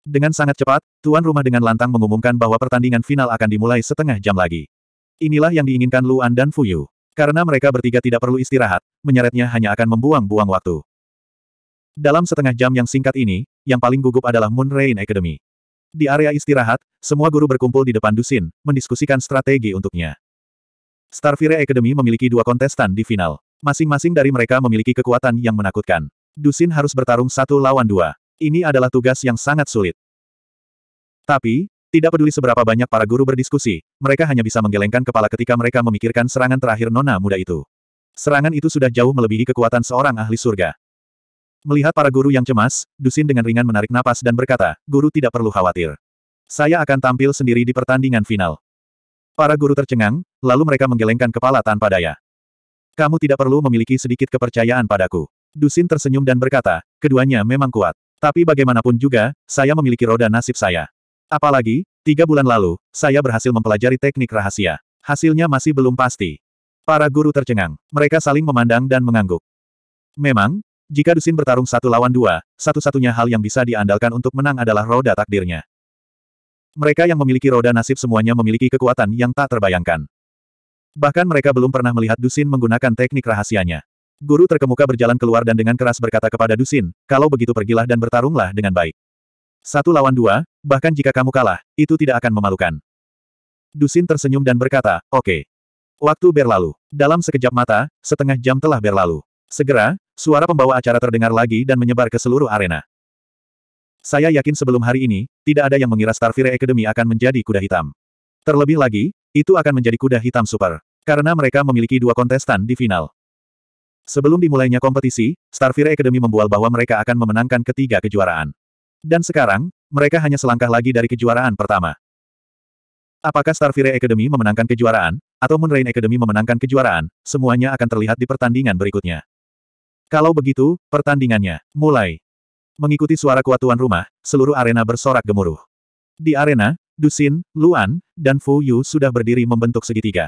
Dengan sangat cepat, tuan rumah dengan lantang mengumumkan bahwa pertandingan final akan dimulai setengah jam lagi. Inilah yang diinginkan Luan dan Fuyu. Karena mereka bertiga tidak perlu istirahat, menyeretnya hanya akan membuang-buang waktu. Dalam setengah jam yang singkat ini, yang paling gugup adalah Moon Rain Academy. Di area istirahat, semua guru berkumpul di depan Dusin, mendiskusikan strategi untuknya. Starfire Academy memiliki dua kontestan di final. Masing-masing dari mereka memiliki kekuatan yang menakutkan. Dusin harus bertarung satu lawan dua. Ini adalah tugas yang sangat sulit. Tapi, tidak peduli seberapa banyak para guru berdiskusi, mereka hanya bisa menggelengkan kepala ketika mereka memikirkan serangan terakhir nona muda itu. Serangan itu sudah jauh melebihi kekuatan seorang ahli surga. Melihat para guru yang cemas, Dusin dengan ringan menarik napas dan berkata, guru tidak perlu khawatir. Saya akan tampil sendiri di pertandingan final. Para guru tercengang, lalu mereka menggelengkan kepala tanpa daya. Kamu tidak perlu memiliki sedikit kepercayaan padaku. Dusin tersenyum dan berkata, keduanya memang kuat. Tapi bagaimanapun juga, saya memiliki roda nasib saya. Apalagi, tiga bulan lalu, saya berhasil mempelajari teknik rahasia. Hasilnya masih belum pasti. Para guru tercengang. Mereka saling memandang dan mengangguk. Memang, jika Dusin bertarung satu lawan dua, satu-satunya hal yang bisa diandalkan untuk menang adalah roda takdirnya. Mereka yang memiliki roda nasib semuanya memiliki kekuatan yang tak terbayangkan. Bahkan mereka belum pernah melihat Dusin menggunakan teknik rahasianya. Guru terkemuka berjalan keluar dan dengan keras berkata kepada Dusin, kalau begitu pergilah dan bertarunglah dengan baik. Satu lawan dua, bahkan jika kamu kalah, itu tidak akan memalukan. Dusin tersenyum dan berkata, oke. Okay. Waktu berlalu. Dalam sekejap mata, setengah jam telah berlalu. Segera, suara pembawa acara terdengar lagi dan menyebar ke seluruh arena. Saya yakin sebelum hari ini, tidak ada yang mengira Starfire Academy akan menjadi kuda hitam. Terlebih lagi, itu akan menjadi kuda hitam super. Karena mereka memiliki dua kontestan di final. Sebelum dimulainya kompetisi, Starfire Academy membual bahwa mereka akan memenangkan ketiga kejuaraan. Dan sekarang, mereka hanya selangkah lagi dari kejuaraan pertama. Apakah Starfire Academy memenangkan kejuaraan, atau Moonrain Academy memenangkan kejuaraan, semuanya akan terlihat di pertandingan berikutnya. Kalau begitu, pertandingannya mulai. Mengikuti suara kuat tuan rumah, seluruh arena bersorak gemuruh. Di arena, Dusin, Luan, dan Fu Yu sudah berdiri membentuk segitiga.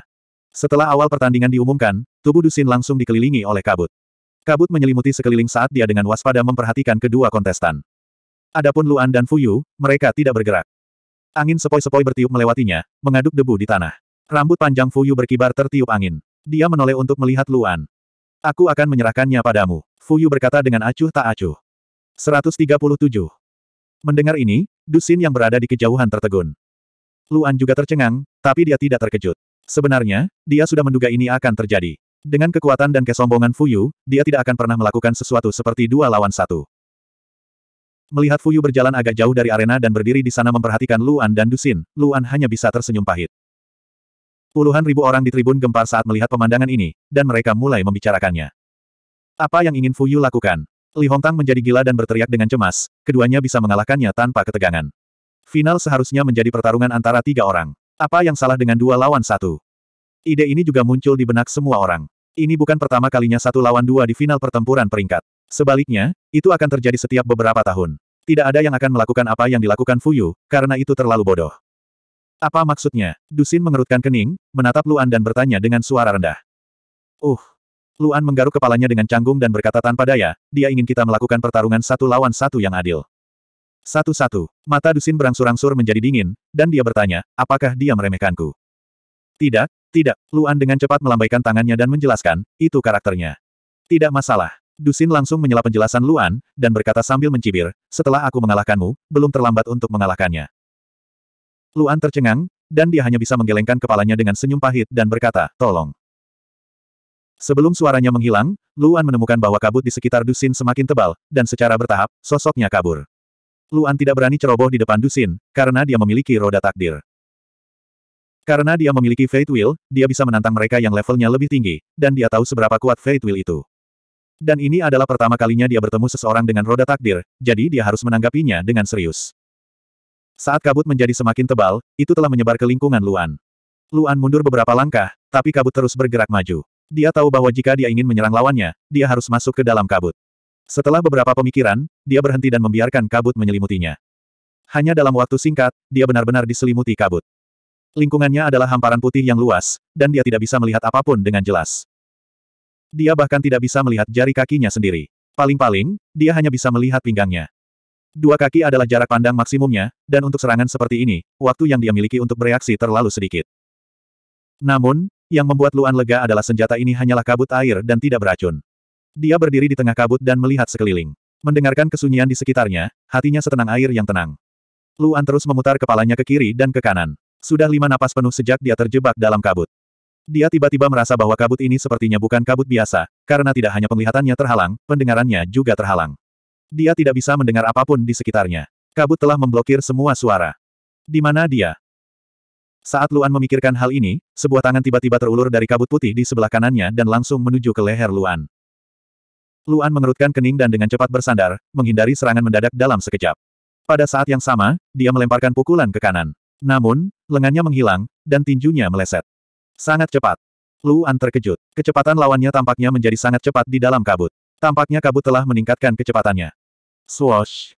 Setelah awal pertandingan diumumkan, tubuh Dusin langsung dikelilingi oleh kabut. Kabut menyelimuti sekeliling saat dia dengan waspada memperhatikan kedua kontestan. Adapun Luan dan Fuyu, mereka tidak bergerak. Angin sepoi-sepoi bertiup melewatinya, mengaduk debu di tanah. Rambut panjang Fuyu berkibar tertiup angin. Dia menoleh untuk melihat Luan. Aku akan menyerahkannya padamu, Fuyu berkata dengan acuh tak acuh. 137. Mendengar ini, Dusin yang berada di kejauhan tertegun. Luan juga tercengang, tapi dia tidak terkejut. Sebenarnya, dia sudah menduga ini akan terjadi. Dengan kekuatan dan kesombongan Fuyu, dia tidak akan pernah melakukan sesuatu seperti dua lawan satu. Melihat Fuyu berjalan agak jauh dari arena dan berdiri di sana memperhatikan Luan dan Dusin, Luan hanya bisa tersenyum pahit. Puluhan ribu orang di tribun gempar saat melihat pemandangan ini, dan mereka mulai membicarakannya. Apa yang ingin Fuyu lakukan? Li Hongtang menjadi gila dan berteriak dengan cemas, keduanya bisa mengalahkannya tanpa ketegangan. Final seharusnya menjadi pertarungan antara tiga orang. Apa yang salah dengan dua lawan satu? Ide ini juga muncul di benak semua orang. Ini bukan pertama kalinya satu lawan dua di final pertempuran peringkat. Sebaliknya, itu akan terjadi setiap beberapa tahun. Tidak ada yang akan melakukan apa yang dilakukan Fuyu, karena itu terlalu bodoh. Apa maksudnya? Dusin mengerutkan kening, menatap Luan dan bertanya dengan suara rendah. Uh. Luan menggaruk kepalanya dengan canggung dan berkata tanpa daya, dia ingin kita melakukan pertarungan satu lawan satu yang adil. Satu-satu, mata Dusin berangsur-angsur menjadi dingin, dan dia bertanya, apakah dia meremehkanku? Tidak, tidak, Luan dengan cepat melambaikan tangannya dan menjelaskan, itu karakternya. Tidak masalah. Dusin langsung menyela penjelasan Luan, dan berkata sambil mencibir, setelah aku mengalahkanmu, belum terlambat untuk mengalahkannya. Luan tercengang, dan dia hanya bisa menggelengkan kepalanya dengan senyum pahit dan berkata, tolong. Sebelum suaranya menghilang, Luan menemukan bahwa kabut di sekitar Dusin semakin tebal, dan secara bertahap, sosoknya kabur. Luan tidak berani ceroboh di depan Dusin, karena dia memiliki roda takdir. Karena dia memiliki Fate Will, dia bisa menantang mereka yang levelnya lebih tinggi, dan dia tahu seberapa kuat Fate Will itu. Dan ini adalah pertama kalinya dia bertemu seseorang dengan roda takdir, jadi dia harus menanggapinya dengan serius. Saat kabut menjadi semakin tebal, itu telah menyebar ke lingkungan Luan. Luan mundur beberapa langkah, tapi kabut terus bergerak maju. Dia tahu bahwa jika dia ingin menyerang lawannya, dia harus masuk ke dalam kabut. Setelah beberapa pemikiran, dia berhenti dan membiarkan kabut menyelimutinya. Hanya dalam waktu singkat, dia benar-benar diselimuti kabut. Lingkungannya adalah hamparan putih yang luas, dan dia tidak bisa melihat apapun dengan jelas. Dia bahkan tidak bisa melihat jari kakinya sendiri. Paling-paling, dia hanya bisa melihat pinggangnya. Dua kaki adalah jarak pandang maksimumnya, dan untuk serangan seperti ini, waktu yang dia miliki untuk bereaksi terlalu sedikit. Namun, yang membuat Luan lega adalah senjata ini hanyalah kabut air dan tidak beracun. Dia berdiri di tengah kabut dan melihat sekeliling. Mendengarkan kesunyian di sekitarnya, hatinya setenang air yang tenang. Luan terus memutar kepalanya ke kiri dan ke kanan. Sudah lima napas penuh sejak dia terjebak dalam kabut. Dia tiba-tiba merasa bahwa kabut ini sepertinya bukan kabut biasa, karena tidak hanya penglihatannya terhalang, pendengarannya juga terhalang. Dia tidak bisa mendengar apapun di sekitarnya. Kabut telah memblokir semua suara. Di mana dia? Saat Luan memikirkan hal ini, sebuah tangan tiba-tiba terulur dari kabut putih di sebelah kanannya dan langsung menuju ke leher Luan. Luan mengerutkan kening dan dengan cepat bersandar, menghindari serangan mendadak dalam sekejap. Pada saat yang sama, dia melemparkan pukulan ke kanan. Namun, lengannya menghilang, dan tinjunya meleset. Sangat cepat. Luan terkejut. Kecepatan lawannya tampaknya menjadi sangat cepat di dalam kabut. Tampaknya kabut telah meningkatkan kecepatannya. Swoosh.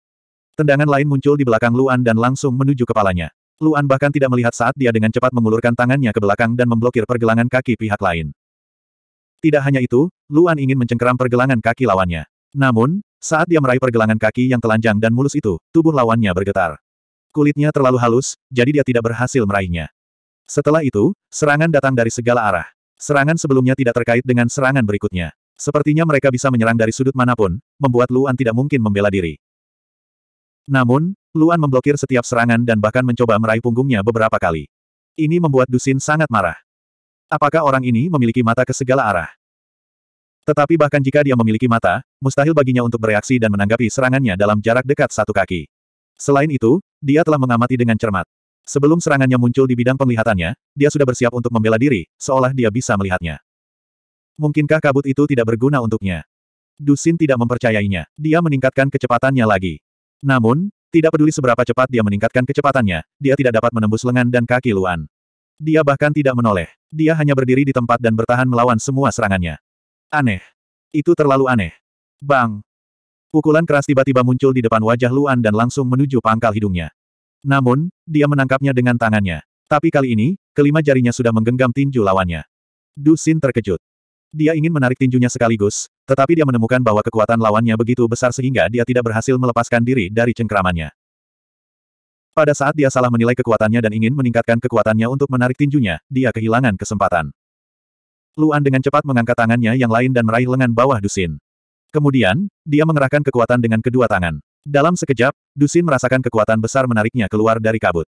Tendangan lain muncul di belakang Luan dan langsung menuju kepalanya. Luan bahkan tidak melihat saat dia dengan cepat mengulurkan tangannya ke belakang dan memblokir pergelangan kaki pihak lain. Tidak hanya itu, Luan ingin mencengkeram pergelangan kaki lawannya. Namun, saat dia meraih pergelangan kaki yang telanjang dan mulus itu, tubuh lawannya bergetar. Kulitnya terlalu halus, jadi dia tidak berhasil meraihnya. Setelah itu, serangan datang dari segala arah. Serangan sebelumnya tidak terkait dengan serangan berikutnya. Sepertinya mereka bisa menyerang dari sudut manapun, membuat Luan tidak mungkin membela diri. Namun, Luan memblokir setiap serangan dan bahkan mencoba meraih punggungnya beberapa kali. Ini membuat Dusin sangat marah. Apakah orang ini memiliki mata ke segala arah? Tetapi bahkan jika dia memiliki mata, mustahil baginya untuk bereaksi dan menanggapi serangannya dalam jarak dekat satu kaki. Selain itu, dia telah mengamati dengan cermat. Sebelum serangannya muncul di bidang penglihatannya, dia sudah bersiap untuk membela diri, seolah dia bisa melihatnya. Mungkinkah kabut itu tidak berguna untuknya? Dusin tidak mempercayainya. Dia meningkatkan kecepatannya lagi. Namun, tidak peduli seberapa cepat dia meningkatkan kecepatannya, dia tidak dapat menembus lengan dan kaki Luan. Dia bahkan tidak menoleh. Dia hanya berdiri di tempat dan bertahan melawan semua serangannya. Aneh. Itu terlalu aneh. Bang! Pukulan keras tiba-tiba muncul di depan wajah Luan dan langsung menuju pangkal hidungnya. Namun, dia menangkapnya dengan tangannya. Tapi kali ini, kelima jarinya sudah menggenggam tinju lawannya. Dusin terkejut. Dia ingin menarik tinjunya sekaligus, tetapi dia menemukan bahwa kekuatan lawannya begitu besar sehingga dia tidak berhasil melepaskan diri dari cengkramannya. Pada saat dia salah menilai kekuatannya dan ingin meningkatkan kekuatannya untuk menarik tinjunya, dia kehilangan kesempatan. Luan dengan cepat mengangkat tangannya yang lain dan meraih lengan bawah Dusin. Kemudian, dia mengerahkan kekuatan dengan kedua tangan. Dalam sekejap, Dusin merasakan kekuatan besar menariknya keluar dari kabut.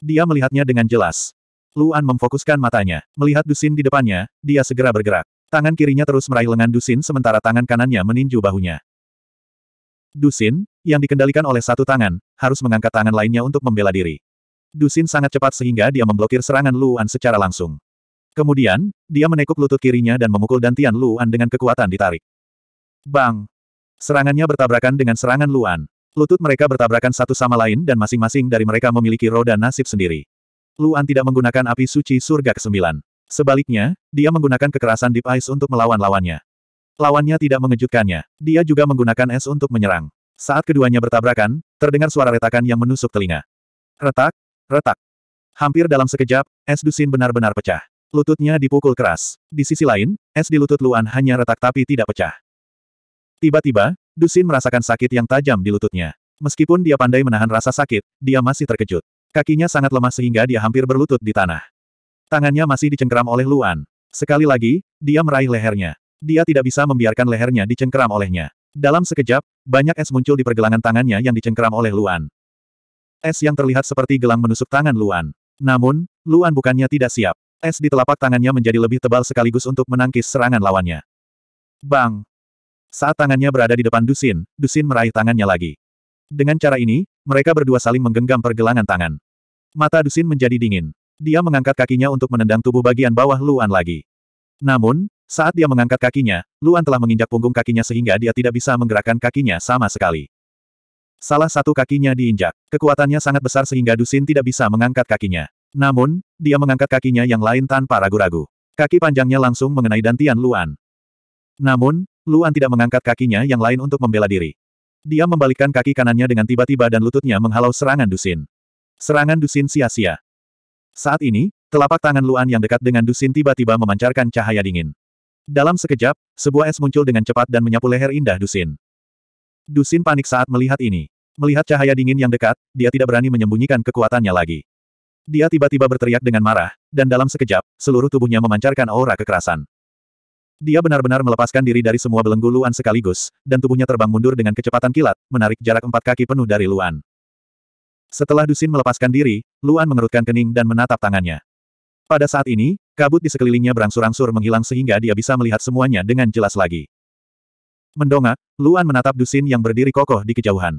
Dia melihatnya dengan jelas. Luan memfokuskan matanya. Melihat Dusin di depannya, dia segera bergerak. Tangan kirinya terus meraih lengan Dusin sementara tangan kanannya meninju bahunya. Dusin, yang dikendalikan oleh satu tangan, harus mengangkat tangan lainnya untuk membela diri. Dusin sangat cepat sehingga dia memblokir serangan Luan secara langsung. Kemudian, dia menekuk lutut kirinya dan memukul dantian Luan dengan kekuatan ditarik. Bang! Serangannya bertabrakan dengan serangan Luan. Lutut mereka bertabrakan satu sama lain dan masing-masing dari mereka memiliki roda nasib sendiri. Luan tidak menggunakan api suci surga ke-9. Sebaliknya, dia menggunakan kekerasan Deep Ice untuk melawan lawannya. Lawannya tidak mengejutkannya. Dia juga menggunakan es untuk menyerang. Saat keduanya bertabrakan, terdengar suara retakan yang menusuk telinga. Retak, retak. Hampir dalam sekejap, es dusin benar-benar pecah. Lututnya dipukul keras. Di sisi lain, es di lutut Luan hanya retak tapi tidak pecah. Tiba-tiba, Dusin merasakan sakit yang tajam di lututnya. Meskipun dia pandai menahan rasa sakit, dia masih terkejut. Kakinya sangat lemah sehingga dia hampir berlutut di tanah. Tangannya masih dicengkeram oleh Luan. Sekali lagi, dia meraih lehernya. Dia tidak bisa membiarkan lehernya dicengkeram olehnya. Dalam sekejap, banyak es muncul di pergelangan tangannya yang dicengkeram oleh Luan. Es yang terlihat seperti gelang menusuk tangan Luan. Namun, Luan bukannya tidak siap. Es di telapak tangannya menjadi lebih tebal sekaligus untuk menangkis serangan lawannya. Bang! Saat tangannya berada di depan Dusin, Dusin meraih tangannya lagi. Dengan cara ini, mereka berdua saling menggenggam pergelangan tangan. Mata Dusin menjadi dingin. Dia mengangkat kakinya untuk menendang tubuh bagian bawah Luan lagi. Namun, saat dia mengangkat kakinya, Luan telah menginjak punggung kakinya sehingga dia tidak bisa menggerakkan kakinya sama sekali. Salah satu kakinya diinjak. Kekuatannya sangat besar sehingga Dusin tidak bisa mengangkat kakinya. Namun, dia mengangkat kakinya yang lain tanpa ragu-ragu. Kaki panjangnya langsung mengenai dantian Luan. Namun, Luan tidak mengangkat kakinya yang lain untuk membela diri. Dia membalikkan kaki kanannya dengan tiba-tiba dan lututnya menghalau serangan Dusin. Serangan Dusin sia-sia. Saat ini, telapak tangan Luan yang dekat dengan Dusin tiba-tiba memancarkan cahaya dingin. Dalam sekejap, sebuah es muncul dengan cepat dan menyapu leher indah Dusin. Dusin panik saat melihat ini. Melihat cahaya dingin yang dekat, dia tidak berani menyembunyikan kekuatannya lagi. Dia tiba-tiba berteriak dengan marah, dan dalam sekejap, seluruh tubuhnya memancarkan aura kekerasan. Dia benar-benar melepaskan diri dari semua belenggu Luan sekaligus, dan tubuhnya terbang mundur dengan kecepatan kilat, menarik jarak empat kaki penuh dari Luan. Setelah Dusin melepaskan diri, Luan mengerutkan kening dan menatap tangannya. Pada saat ini, kabut di sekelilingnya berangsur-angsur menghilang sehingga dia bisa melihat semuanya dengan jelas lagi. Mendongak, Luan menatap Dusin yang berdiri kokoh di kejauhan.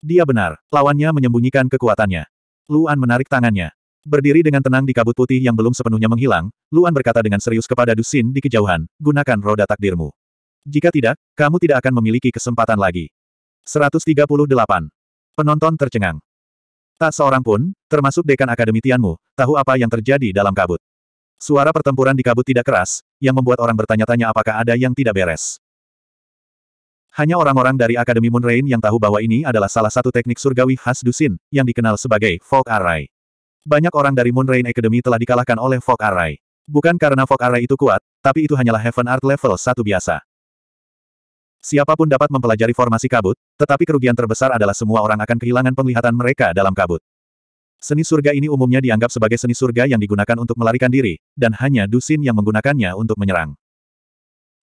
Dia benar, lawannya menyembunyikan kekuatannya. Luan menarik tangannya. Berdiri dengan tenang di kabut putih yang belum sepenuhnya menghilang, Luan berkata dengan serius kepada Dusin di kejauhan, gunakan roda takdirmu. Jika tidak, kamu tidak akan memiliki kesempatan lagi. 138. Penonton tercengang. Tak seorang pun, termasuk dekan akademi Tianmu, tahu apa yang terjadi dalam kabut. Suara pertempuran di kabut tidak keras, yang membuat orang bertanya-tanya apakah ada yang tidak beres. Hanya orang-orang dari Akademi Moonrain yang tahu bahwa ini adalah salah satu teknik surgawi khas Dusin, yang dikenal sebagai Folk Array. Banyak orang dari Moon Rain Academy telah dikalahkan oleh Fog Array. Bukan karena Fog Array itu kuat, tapi itu hanyalah Heaven Art level 1 biasa. Siapapun dapat mempelajari formasi kabut, tetapi kerugian terbesar adalah semua orang akan kehilangan penglihatan mereka dalam kabut. Seni surga ini umumnya dianggap sebagai seni surga yang digunakan untuk melarikan diri, dan hanya Dusin yang menggunakannya untuk menyerang.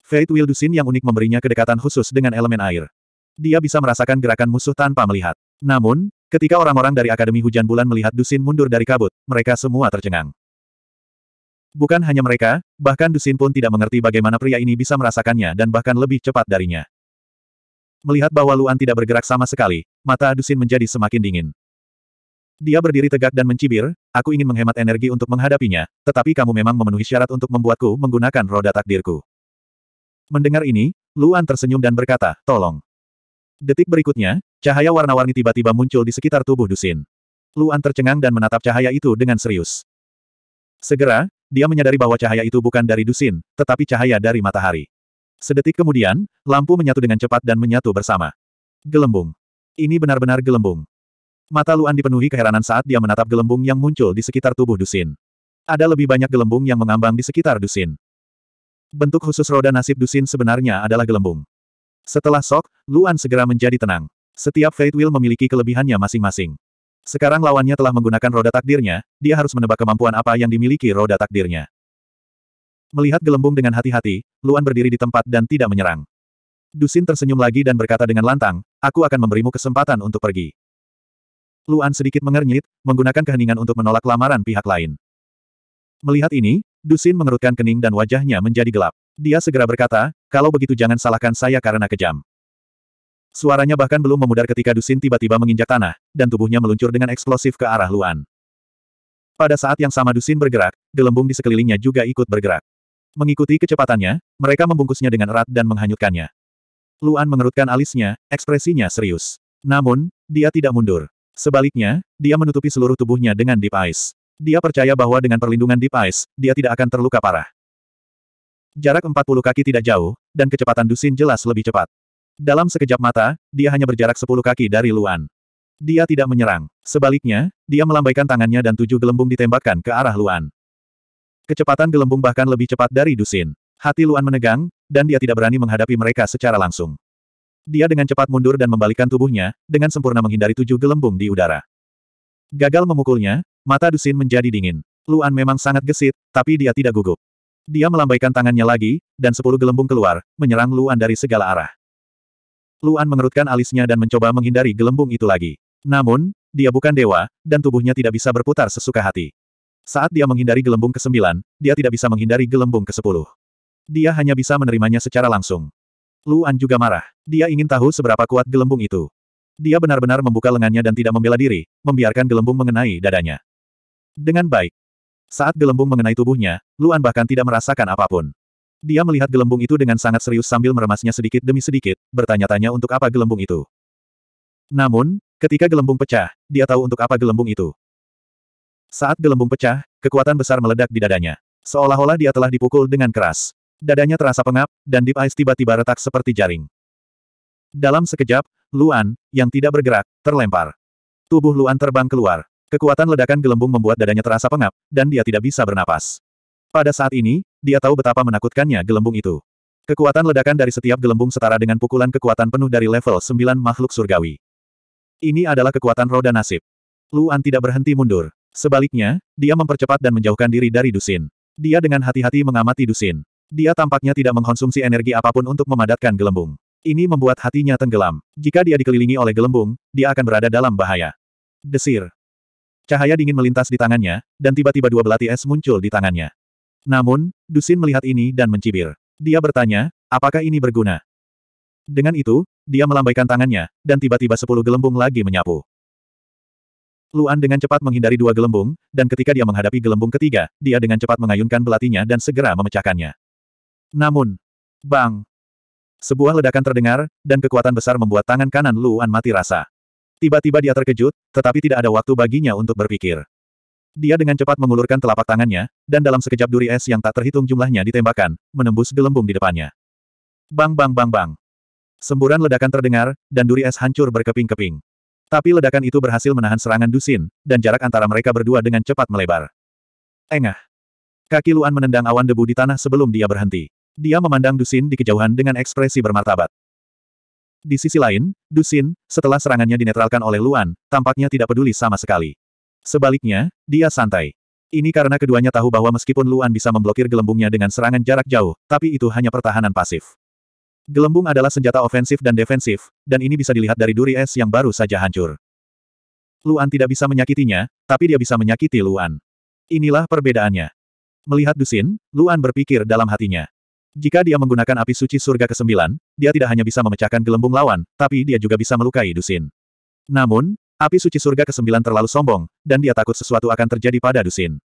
Fate Will Dusin yang unik memberinya kedekatan khusus dengan elemen air. Dia bisa merasakan gerakan musuh tanpa melihat. Namun, Ketika orang-orang dari Akademi Hujan Bulan melihat Dusin mundur dari kabut, mereka semua tercengang. Bukan hanya mereka, bahkan Dusin pun tidak mengerti bagaimana pria ini bisa merasakannya dan bahkan lebih cepat darinya. Melihat bahwa Luan tidak bergerak sama sekali, mata Dusin menjadi semakin dingin. Dia berdiri tegak dan mencibir, aku ingin menghemat energi untuk menghadapinya, tetapi kamu memang memenuhi syarat untuk membuatku menggunakan roda takdirku. Mendengar ini, Luan tersenyum dan berkata, tolong. Detik berikutnya, cahaya warna-warni tiba-tiba muncul di sekitar tubuh Dusin. Luan tercengang dan menatap cahaya itu dengan serius. Segera, dia menyadari bahwa cahaya itu bukan dari Dusin, tetapi cahaya dari matahari. Sedetik kemudian, lampu menyatu dengan cepat dan menyatu bersama. Gelembung. Ini benar-benar gelembung. Mata Luan dipenuhi keheranan saat dia menatap gelembung yang muncul di sekitar tubuh Dusin. Ada lebih banyak gelembung yang mengambang di sekitar Dusin. Bentuk khusus roda nasib Dusin sebenarnya adalah gelembung. Setelah sok, Luan segera menjadi tenang. Setiap Fate Wheel memiliki kelebihannya masing-masing. Sekarang lawannya telah menggunakan roda takdirnya, dia harus menebak kemampuan apa yang dimiliki roda takdirnya. Melihat gelembung dengan hati-hati, Luan berdiri di tempat dan tidak menyerang. Dusin tersenyum lagi dan berkata dengan lantang, aku akan memberimu kesempatan untuk pergi. Luan sedikit mengernyit, menggunakan keheningan untuk menolak lamaran pihak lain. Melihat ini, Dusin mengerutkan kening dan wajahnya menjadi gelap. Dia segera berkata, kalau begitu jangan salahkan saya karena kejam. Suaranya bahkan belum memudar ketika Dusin tiba-tiba menginjak tanah, dan tubuhnya meluncur dengan eksplosif ke arah Luan. Pada saat yang sama Dusin bergerak, gelembung di sekelilingnya juga ikut bergerak. Mengikuti kecepatannya, mereka membungkusnya dengan erat dan menghanyutkannya. Luan mengerutkan alisnya, ekspresinya serius. Namun, dia tidak mundur. Sebaliknya, dia menutupi seluruh tubuhnya dengan Deep Ice. Dia percaya bahwa dengan perlindungan Deep Ice, dia tidak akan terluka parah. Jarak 40 kaki tidak jauh, dan kecepatan Dusin jelas lebih cepat. Dalam sekejap mata, dia hanya berjarak 10 kaki dari Luan. Dia tidak menyerang. Sebaliknya, dia melambaikan tangannya dan tujuh gelembung ditembakkan ke arah Luan. Kecepatan gelembung bahkan lebih cepat dari Dusin. Hati Luan menegang, dan dia tidak berani menghadapi mereka secara langsung. Dia dengan cepat mundur dan membalikkan tubuhnya, dengan sempurna menghindari tujuh gelembung di udara. Gagal memukulnya, mata Dusin menjadi dingin. Luan memang sangat gesit, tapi dia tidak gugup. Dia melambaikan tangannya lagi, dan sepuluh gelembung keluar, menyerang Luan dari segala arah. Luan mengerutkan alisnya dan mencoba menghindari gelembung itu lagi. Namun, dia bukan dewa, dan tubuhnya tidak bisa berputar sesuka hati. Saat dia menghindari gelembung ke-9, dia tidak bisa menghindari gelembung ke-10. Dia hanya bisa menerimanya secara langsung. Luan juga marah. Dia ingin tahu seberapa kuat gelembung itu. Dia benar-benar membuka lengannya dan tidak membela diri, membiarkan gelembung mengenai dadanya. Dengan baik, saat gelembung mengenai tubuhnya, Luan bahkan tidak merasakan apapun. Dia melihat gelembung itu dengan sangat serius sambil meremasnya sedikit demi sedikit, bertanya-tanya untuk apa gelembung itu. Namun, ketika gelembung pecah, dia tahu untuk apa gelembung itu. Saat gelembung pecah, kekuatan besar meledak di dadanya. Seolah-olah dia telah dipukul dengan keras. Dadanya terasa pengap, dan Deep Ice tiba-tiba retak seperti jaring. Dalam sekejap, Luan, yang tidak bergerak, terlempar. Tubuh Luan terbang keluar. Kekuatan ledakan gelembung membuat dadanya terasa pengap, dan dia tidak bisa bernapas. Pada saat ini, dia tahu betapa menakutkannya gelembung itu. Kekuatan ledakan dari setiap gelembung setara dengan pukulan kekuatan penuh dari level 9 makhluk surgawi. Ini adalah kekuatan roda nasib. Luan tidak berhenti mundur. Sebaliknya, dia mempercepat dan menjauhkan diri dari Dusin. Dia dengan hati-hati mengamati Dusin. Dia tampaknya tidak mengkonsumsi energi apapun untuk memadatkan gelembung. Ini membuat hatinya tenggelam. Jika dia dikelilingi oleh gelembung, dia akan berada dalam bahaya. Desir. Cahaya dingin melintas di tangannya, dan tiba-tiba dua belati es muncul di tangannya. Namun, Dusin melihat ini dan mencibir. Dia bertanya, apakah ini berguna? Dengan itu, dia melambaikan tangannya, dan tiba-tiba sepuluh gelembung lagi menyapu. Luan dengan cepat menghindari dua gelembung, dan ketika dia menghadapi gelembung ketiga, dia dengan cepat mengayunkan belatinya dan segera memecahkannya. Namun, bang! Sebuah ledakan terdengar, dan kekuatan besar membuat tangan kanan Luan mati rasa. Tiba-tiba dia terkejut, tetapi tidak ada waktu baginya untuk berpikir. Dia dengan cepat mengulurkan telapak tangannya, dan dalam sekejap duri es yang tak terhitung jumlahnya ditembakkan, menembus gelembung di depannya. Bang bang bang bang. Semburan ledakan terdengar, dan duri es hancur berkeping-keping. Tapi ledakan itu berhasil menahan serangan dusin, dan jarak antara mereka berdua dengan cepat melebar. Engah. Kaki Luan menendang awan debu di tanah sebelum dia berhenti. Dia memandang dusin di kejauhan dengan ekspresi bermartabat. Di sisi lain, Dusin, setelah serangannya dinetralkan oleh Luan, tampaknya tidak peduli sama sekali. Sebaliknya, dia santai. Ini karena keduanya tahu bahwa meskipun Luan bisa memblokir gelembungnya dengan serangan jarak jauh, tapi itu hanya pertahanan pasif. Gelembung adalah senjata ofensif dan defensif, dan ini bisa dilihat dari duri es yang baru saja hancur. Luan tidak bisa menyakitinya, tapi dia bisa menyakiti Luan. Inilah perbedaannya. Melihat Dusin, Luan berpikir dalam hatinya. Jika dia menggunakan api suci surga ke-9, dia tidak hanya bisa memecahkan gelembung lawan, tapi dia juga bisa melukai Dusin. Namun, api suci surga ke-9 terlalu sombong, dan dia takut sesuatu akan terjadi pada Dusin.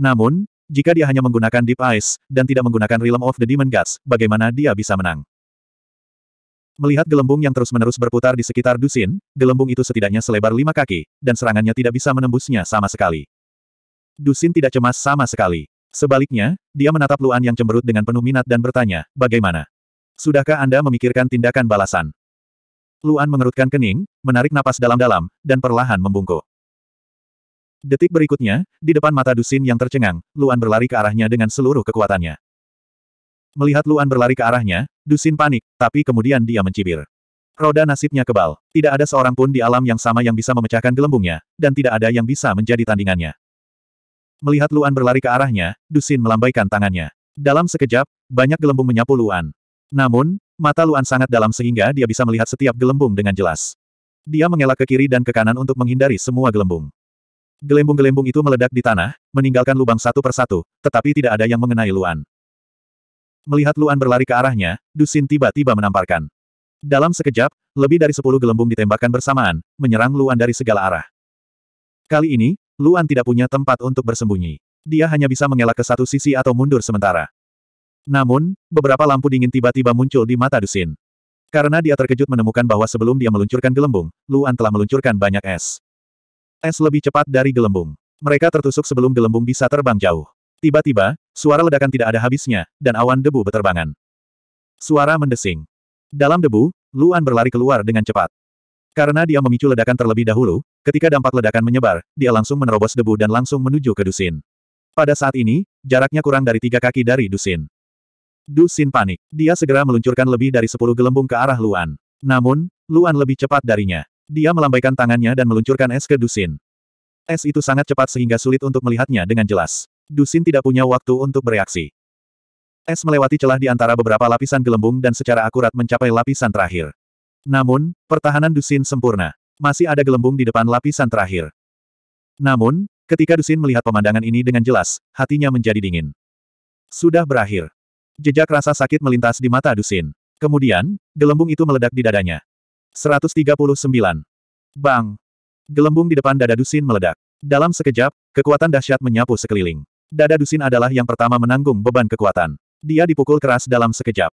Namun, jika dia hanya menggunakan Deep Ice, dan tidak menggunakan Realm of the Demon Gods, bagaimana dia bisa menang? Melihat gelembung yang terus-menerus berputar di sekitar Dusin, gelembung itu setidaknya selebar lima kaki, dan serangannya tidak bisa menembusnya sama sekali. Dusin tidak cemas sama sekali. Sebaliknya, dia menatap Luan yang cemberut dengan penuh minat dan bertanya, bagaimana? Sudahkah Anda memikirkan tindakan balasan? Luan mengerutkan kening, menarik napas dalam-dalam, dan perlahan membungkuk. Detik berikutnya, di depan mata Dusin yang tercengang, Luan berlari ke arahnya dengan seluruh kekuatannya. Melihat Luan berlari ke arahnya, Dusin panik, tapi kemudian dia mencibir. Roda nasibnya kebal. Tidak ada seorang pun di alam yang sama yang bisa memecahkan gelembungnya, dan tidak ada yang bisa menjadi tandingannya. Melihat Luan berlari ke arahnya, Dusin melambaikan tangannya. Dalam sekejap, banyak gelembung menyapu Luan. Namun, mata Luan sangat dalam sehingga dia bisa melihat setiap gelembung dengan jelas. Dia mengelak ke kiri dan ke kanan untuk menghindari semua gelembung. Gelembung-gelembung itu meledak di tanah, meninggalkan lubang satu persatu, tetapi tidak ada yang mengenai Luan. Melihat Luan berlari ke arahnya, Dusin tiba-tiba menamparkan. Dalam sekejap, lebih dari sepuluh gelembung ditembakkan bersamaan, menyerang Luan dari segala arah. Kali ini, Luan tidak punya tempat untuk bersembunyi. Dia hanya bisa mengelak ke satu sisi atau mundur sementara. Namun, beberapa lampu dingin tiba-tiba muncul di mata Dusin. Karena dia terkejut menemukan bahwa sebelum dia meluncurkan gelembung, Luan telah meluncurkan banyak es. Es lebih cepat dari gelembung. Mereka tertusuk sebelum gelembung bisa terbang jauh. Tiba-tiba, suara ledakan tidak ada habisnya, dan awan debu berterbangan. Suara mendesing. Dalam debu, Luan berlari keluar dengan cepat. Karena dia memicu ledakan terlebih dahulu, ketika dampak ledakan menyebar, dia langsung menerobos debu dan langsung menuju ke Dusin. Pada saat ini, jaraknya kurang dari tiga kaki dari Dusin. Dusin panik. Dia segera meluncurkan lebih dari sepuluh gelembung ke arah Luan. Namun, Luan lebih cepat darinya. Dia melambaikan tangannya dan meluncurkan es ke Dusin. Es itu sangat cepat sehingga sulit untuk melihatnya dengan jelas. Dusin tidak punya waktu untuk bereaksi. Es melewati celah di antara beberapa lapisan gelembung dan secara akurat mencapai lapisan terakhir. Namun, pertahanan Dusin sempurna. Masih ada gelembung di depan lapisan terakhir. Namun, ketika Dusin melihat pemandangan ini dengan jelas, hatinya menjadi dingin. Sudah berakhir. Jejak rasa sakit melintas di mata Dusin. Kemudian, gelembung itu meledak di dadanya. 139. Bang! Gelembung di depan dada Dusin meledak. Dalam sekejap, kekuatan dahsyat menyapu sekeliling. Dada Dusin adalah yang pertama menanggung beban kekuatan. Dia dipukul keras dalam sekejap.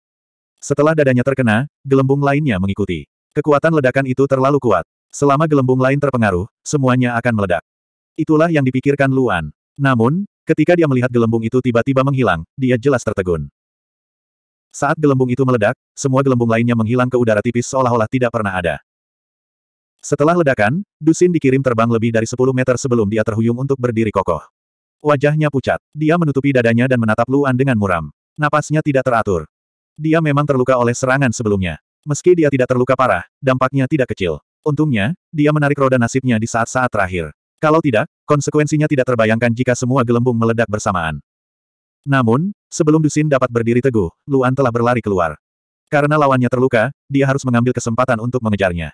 Setelah dadanya terkena, gelembung lainnya mengikuti. Kekuatan ledakan itu terlalu kuat. Selama gelembung lain terpengaruh, semuanya akan meledak. Itulah yang dipikirkan Luan. Namun, ketika dia melihat gelembung itu tiba-tiba menghilang, dia jelas tertegun. Saat gelembung itu meledak, semua gelembung lainnya menghilang ke udara tipis seolah-olah tidak pernah ada. Setelah ledakan, Dusin dikirim terbang lebih dari 10 meter sebelum dia terhuyung untuk berdiri kokoh. Wajahnya pucat. Dia menutupi dadanya dan menatap Luan dengan muram. Napasnya tidak teratur. Dia memang terluka oleh serangan sebelumnya. Meski dia tidak terluka parah, dampaknya tidak kecil. Untungnya, dia menarik roda nasibnya di saat-saat terakhir. Kalau tidak, konsekuensinya tidak terbayangkan jika semua gelembung meledak bersamaan. Namun, sebelum Dusin dapat berdiri teguh, Luan telah berlari keluar. Karena lawannya terluka, dia harus mengambil kesempatan untuk mengejarnya.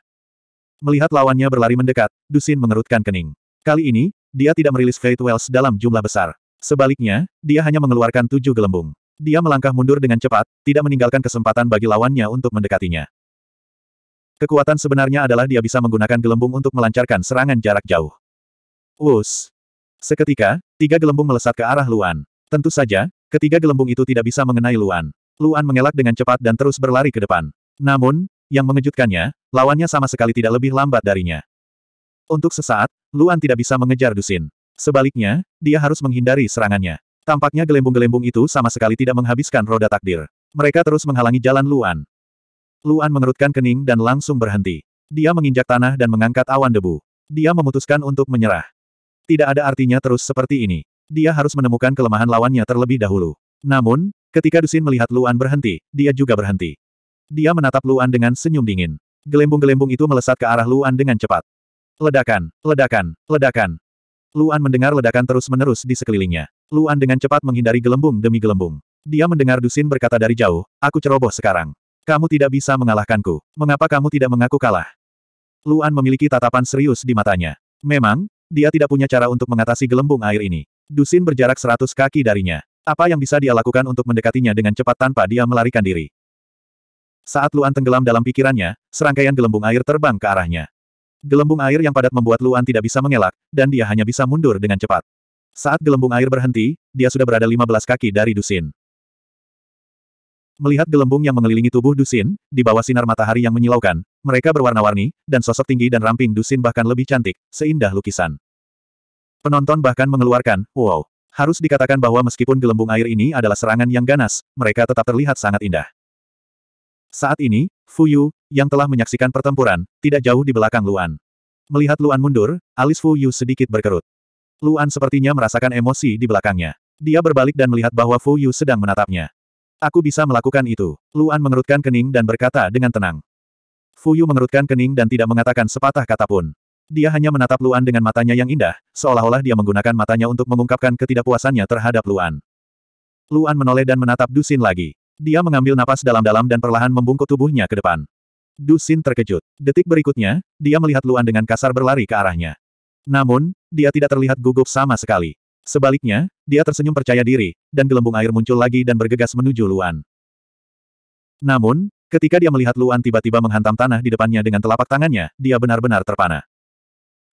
Melihat lawannya berlari mendekat, Dusin mengerutkan kening. Kali ini, dia tidak merilis Fate Wells dalam jumlah besar. Sebaliknya, dia hanya mengeluarkan tujuh gelembung. Dia melangkah mundur dengan cepat, tidak meninggalkan kesempatan bagi lawannya untuk mendekatinya. Kekuatan sebenarnya adalah dia bisa menggunakan gelembung untuk melancarkan serangan jarak jauh. Wus. Seketika, tiga gelembung melesat ke arah Luan. Tentu saja, ketiga gelembung itu tidak bisa mengenai Luan. Luan mengelak dengan cepat dan terus berlari ke depan. Namun, yang mengejutkannya, lawannya sama sekali tidak lebih lambat darinya. Untuk sesaat, Luan tidak bisa mengejar Dusin. Sebaliknya, dia harus menghindari serangannya. Tampaknya gelembung-gelembung itu sama sekali tidak menghabiskan roda takdir. Mereka terus menghalangi jalan Luan. Luan mengerutkan kening dan langsung berhenti. Dia menginjak tanah dan mengangkat awan debu. Dia memutuskan untuk menyerah. Tidak ada artinya terus seperti ini. Dia harus menemukan kelemahan lawannya terlebih dahulu. Namun, ketika Dusin melihat Luan berhenti, dia juga berhenti. Dia menatap Luan dengan senyum dingin. Gelembung-gelembung itu melesat ke arah Luan dengan cepat. Ledakan, ledakan, ledakan. Luan mendengar ledakan terus-menerus di sekelilingnya. Luan dengan cepat menghindari gelembung demi gelembung. Dia mendengar Dusin berkata dari jauh, aku ceroboh sekarang. Kamu tidak bisa mengalahkanku. Mengapa kamu tidak mengaku kalah? Luan memiliki tatapan serius di matanya. Memang, dia tidak punya cara untuk mengatasi gelembung air ini. Dusin berjarak seratus kaki darinya. Apa yang bisa dia lakukan untuk mendekatinya dengan cepat tanpa dia melarikan diri? Saat Luan tenggelam dalam pikirannya, serangkaian gelembung air terbang ke arahnya. Gelembung air yang padat membuat Luan tidak bisa mengelak, dan dia hanya bisa mundur dengan cepat. Saat gelembung air berhenti, dia sudah berada 15 kaki dari Dusin. Melihat gelembung yang mengelilingi tubuh Dusin, di bawah sinar matahari yang menyilaukan, mereka berwarna-warni, dan sosok tinggi dan ramping Dusin bahkan lebih cantik, seindah lukisan. Penonton bahkan mengeluarkan, wow. Harus dikatakan bahwa meskipun gelembung air ini adalah serangan yang ganas, mereka tetap terlihat sangat indah. Saat ini, Fuyu, yang telah menyaksikan pertempuran, tidak jauh di belakang Luan. Melihat Luan mundur, alis Fuyu sedikit berkerut. Luan sepertinya merasakan emosi di belakangnya. Dia berbalik dan melihat bahwa Fuyu sedang menatapnya. Aku bisa melakukan itu. Luan mengerutkan kening dan berkata dengan tenang. Fuyu mengerutkan kening dan tidak mengatakan sepatah kata pun. Dia hanya menatap Luan dengan matanya yang indah, seolah-olah dia menggunakan matanya untuk mengungkapkan ketidakpuasannya terhadap Luan. Luan menoleh dan menatap Dusin lagi. Dia mengambil napas dalam-dalam dan perlahan membungkuk tubuhnya ke depan. Dusin terkejut. Detik berikutnya, dia melihat Luan dengan kasar berlari ke arahnya. Namun, dia tidak terlihat gugup sama sekali. Sebaliknya, dia tersenyum percaya diri, dan gelembung air muncul lagi dan bergegas menuju Luan. Namun, ketika dia melihat Luan tiba-tiba menghantam tanah di depannya dengan telapak tangannya, dia benar-benar terpana.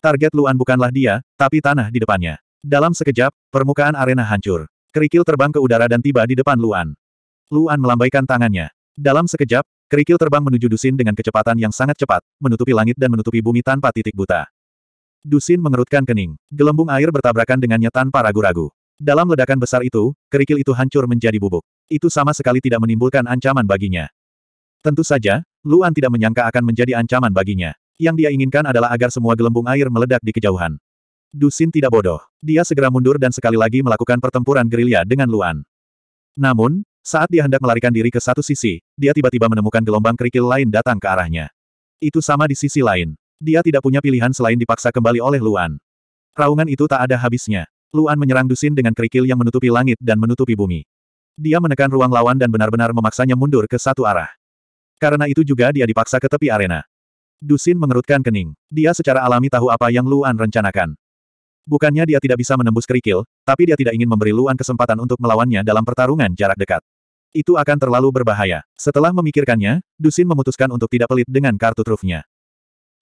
Target Luan bukanlah dia, tapi tanah di depannya. Dalam sekejap, permukaan arena hancur. Kerikil terbang ke udara dan tiba di depan Luan. Luan melambaikan tangannya. Dalam sekejap, kerikil terbang menuju Dusin dengan kecepatan yang sangat cepat, menutupi langit dan menutupi bumi tanpa titik buta. Dusin mengerutkan kening. Gelembung air bertabrakan dengannya tanpa ragu-ragu. Dalam ledakan besar itu, kerikil itu hancur menjadi bubuk. Itu sama sekali tidak menimbulkan ancaman baginya. Tentu saja, Luan tidak menyangka akan menjadi ancaman baginya. Yang dia inginkan adalah agar semua gelembung air meledak di kejauhan. Dusin tidak bodoh. Dia segera mundur dan sekali lagi melakukan pertempuran gerilya dengan Luan. Namun, saat dia hendak melarikan diri ke satu sisi, dia tiba-tiba menemukan gelombang kerikil lain datang ke arahnya. Itu sama di sisi lain. Dia tidak punya pilihan selain dipaksa kembali oleh Luan. Raungan itu tak ada habisnya. Luan menyerang Dusin dengan kerikil yang menutupi langit dan menutupi bumi. Dia menekan ruang lawan dan benar-benar memaksanya mundur ke satu arah. Karena itu juga dia dipaksa ke tepi arena. Dusin mengerutkan kening. Dia secara alami tahu apa yang Luan rencanakan. Bukannya dia tidak bisa menembus kerikil, tapi dia tidak ingin memberi Luan kesempatan untuk melawannya dalam pertarungan jarak dekat. Itu akan terlalu berbahaya. Setelah memikirkannya, Dusin memutuskan untuk tidak pelit dengan kartu trufnya.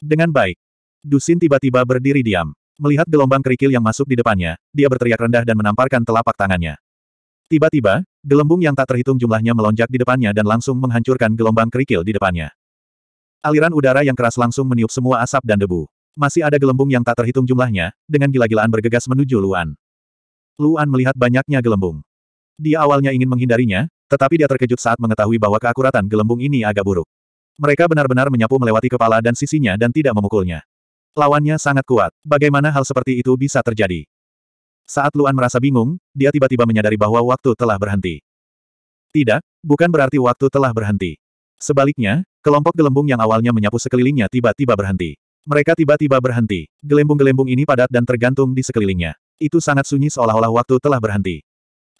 Dengan baik. Dusin tiba-tiba berdiri diam. Melihat gelombang kerikil yang masuk di depannya, dia berteriak rendah dan menamparkan telapak tangannya. Tiba-tiba, gelembung yang tak terhitung jumlahnya melonjak di depannya dan langsung menghancurkan gelombang kerikil di depannya. Aliran udara yang keras langsung meniup semua asap dan debu. Masih ada gelembung yang tak terhitung jumlahnya, dengan gila-gilaan bergegas menuju Luan. Luan melihat banyaknya gelembung. Dia awalnya ingin menghindarinya, tetapi dia terkejut saat mengetahui bahwa keakuratan gelembung ini agak buruk. Mereka benar-benar menyapu melewati kepala dan sisinya dan tidak memukulnya. Lawannya sangat kuat. Bagaimana hal seperti itu bisa terjadi? Saat Luan merasa bingung, dia tiba-tiba menyadari bahwa waktu telah berhenti. Tidak, bukan berarti waktu telah berhenti. Sebaliknya, kelompok gelembung yang awalnya menyapu sekelilingnya tiba-tiba berhenti. Mereka tiba-tiba berhenti. Gelembung-gelembung ini padat dan tergantung di sekelilingnya. Itu sangat sunyi seolah-olah waktu telah berhenti.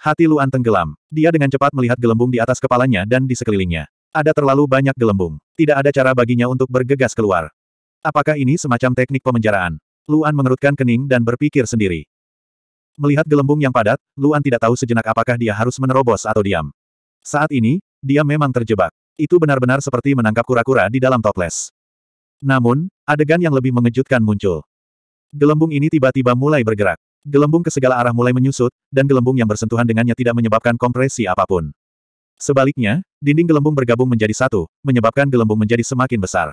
Hati Luan tenggelam. Dia dengan cepat melihat gelembung di atas kepalanya dan di sekelilingnya. Ada terlalu banyak gelembung. Tidak ada cara baginya untuk bergegas keluar. Apakah ini semacam teknik pemenjaraan? Luan mengerutkan kening dan berpikir sendiri. Melihat gelembung yang padat, Luan tidak tahu sejenak apakah dia harus menerobos atau diam. Saat ini, dia memang terjebak. Itu benar-benar seperti menangkap kura-kura di dalam toples. Namun, adegan yang lebih mengejutkan muncul. Gelembung ini tiba-tiba mulai bergerak. Gelembung ke segala arah mulai menyusut, dan gelembung yang bersentuhan dengannya tidak menyebabkan kompresi apapun. Sebaliknya, dinding gelembung bergabung menjadi satu, menyebabkan gelembung menjadi semakin besar.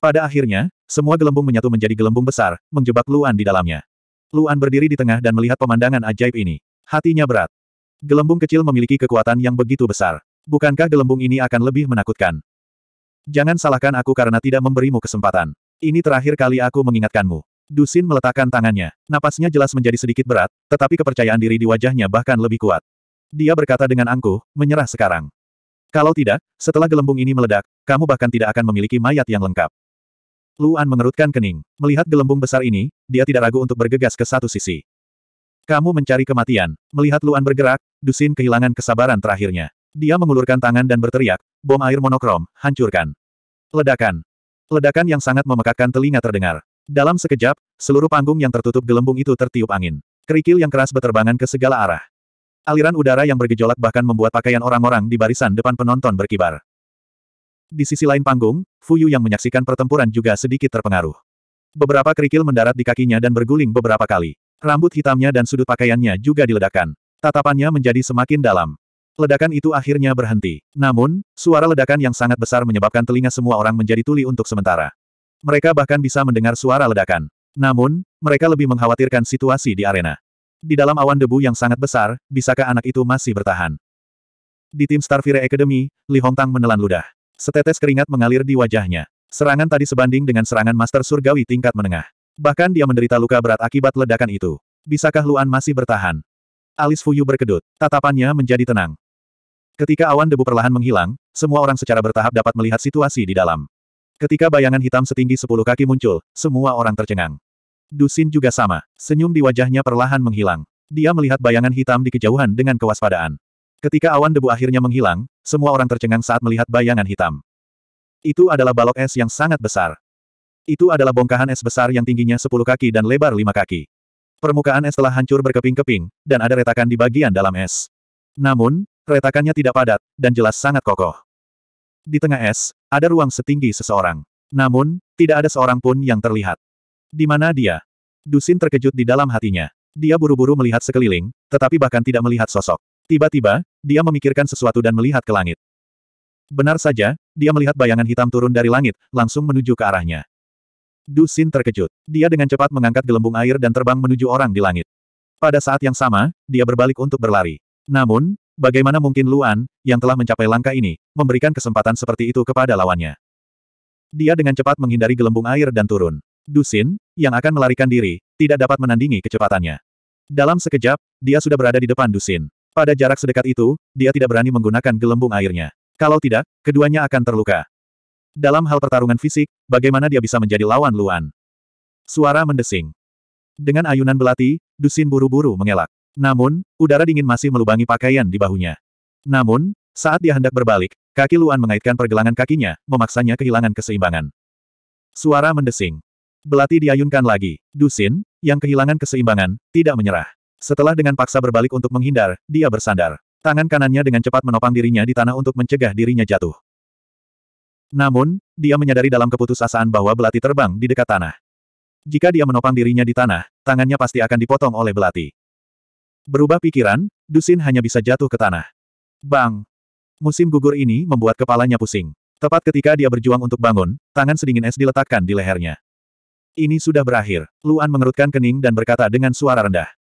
Pada akhirnya, semua gelembung menyatu menjadi gelembung besar, menjebak Luan di dalamnya. Luan berdiri di tengah dan melihat pemandangan ajaib ini. Hatinya berat. Gelembung kecil memiliki kekuatan yang begitu besar. Bukankah gelembung ini akan lebih menakutkan? Jangan salahkan aku karena tidak memberimu kesempatan. Ini terakhir kali aku mengingatkanmu. Dusin meletakkan tangannya. Napasnya jelas menjadi sedikit berat, tetapi kepercayaan diri di wajahnya bahkan lebih kuat. Dia berkata dengan angkuh, menyerah sekarang. Kalau tidak, setelah gelembung ini meledak, kamu bahkan tidak akan memiliki mayat yang lengkap. Luan mengerutkan kening. Melihat gelembung besar ini, dia tidak ragu untuk bergegas ke satu sisi. Kamu mencari kematian. Melihat Luan bergerak, Dusin kehilangan kesabaran terakhirnya. Dia mengulurkan tangan dan berteriak, bom air monokrom, hancurkan. Ledakan. Ledakan yang sangat memekakkan telinga terdengar. Dalam sekejap, seluruh panggung yang tertutup gelembung itu tertiup angin. Kerikil yang keras berterbangan ke segala arah. Aliran udara yang bergejolak bahkan membuat pakaian orang-orang di barisan depan penonton berkibar. Di sisi lain panggung, Fuyu yang menyaksikan pertempuran juga sedikit terpengaruh. Beberapa kerikil mendarat di kakinya dan berguling beberapa kali. Rambut hitamnya dan sudut pakaiannya juga diledakkan. Tatapannya menjadi semakin dalam. Ledakan itu akhirnya berhenti. Namun, suara ledakan yang sangat besar menyebabkan telinga semua orang menjadi tuli untuk sementara. Mereka bahkan bisa mendengar suara ledakan. Namun, mereka lebih mengkhawatirkan situasi di arena. Di dalam awan debu yang sangat besar, bisakah anak itu masih bertahan? Di tim Starfire Academy, Li Hongtang menelan ludah. Setetes keringat mengalir di wajahnya. Serangan tadi sebanding dengan serangan Master Surgawi tingkat menengah. Bahkan dia menderita luka berat akibat ledakan itu. Bisakah Luan masih bertahan? Alis Fuyu berkedut. Tatapannya menjadi tenang. Ketika awan debu perlahan menghilang, semua orang secara bertahap dapat melihat situasi di dalam. Ketika bayangan hitam setinggi sepuluh kaki muncul, semua orang tercengang. Dusin juga sama. Senyum di wajahnya perlahan menghilang. Dia melihat bayangan hitam di kejauhan dengan kewaspadaan. Ketika awan debu akhirnya menghilang, semua orang tercengang saat melihat bayangan hitam. Itu adalah balok es yang sangat besar. Itu adalah bongkahan es besar yang tingginya sepuluh kaki dan lebar lima kaki. Permukaan es telah hancur berkeping-keping, dan ada retakan di bagian dalam es. Namun, retakannya tidak padat, dan jelas sangat kokoh. Di tengah es, ada ruang setinggi seseorang. Namun, tidak ada seorang pun yang terlihat. Di mana dia? Dusin terkejut di dalam hatinya. Dia buru-buru melihat sekeliling, tetapi bahkan tidak melihat sosok. Tiba-tiba, dia memikirkan sesuatu dan melihat ke langit. Benar saja, dia melihat bayangan hitam turun dari langit, langsung menuju ke arahnya. Dusin terkejut. Dia dengan cepat mengangkat gelembung air dan terbang menuju orang di langit. Pada saat yang sama, dia berbalik untuk berlari. Namun, Bagaimana mungkin Luan, yang telah mencapai langkah ini, memberikan kesempatan seperti itu kepada lawannya? Dia dengan cepat menghindari gelembung air dan turun. Dusin, yang akan melarikan diri, tidak dapat menandingi kecepatannya. Dalam sekejap, dia sudah berada di depan Dusin. Pada jarak sedekat itu, dia tidak berani menggunakan gelembung airnya. Kalau tidak, keduanya akan terluka. Dalam hal pertarungan fisik, bagaimana dia bisa menjadi lawan Luan? Suara mendesing. Dengan ayunan belati, Dusin buru-buru mengelak. Namun, udara dingin masih melubangi pakaian di bahunya. Namun, saat dia hendak berbalik, kaki Luan mengaitkan pergelangan kakinya, memaksanya kehilangan keseimbangan. Suara mendesing. Belati diayunkan lagi. Dusin, yang kehilangan keseimbangan, tidak menyerah. Setelah dengan paksa berbalik untuk menghindar, dia bersandar. Tangan kanannya dengan cepat menopang dirinya di tanah untuk mencegah dirinya jatuh. Namun, dia menyadari dalam keputusasaan bahwa belati terbang di dekat tanah. Jika dia menopang dirinya di tanah, tangannya pasti akan dipotong oleh belati. Berubah pikiran, Dusin hanya bisa jatuh ke tanah. Bang! Musim gugur ini membuat kepalanya pusing. Tepat ketika dia berjuang untuk bangun, tangan sedingin es diletakkan di lehernya. Ini sudah berakhir. Luan mengerutkan kening dan berkata dengan suara rendah.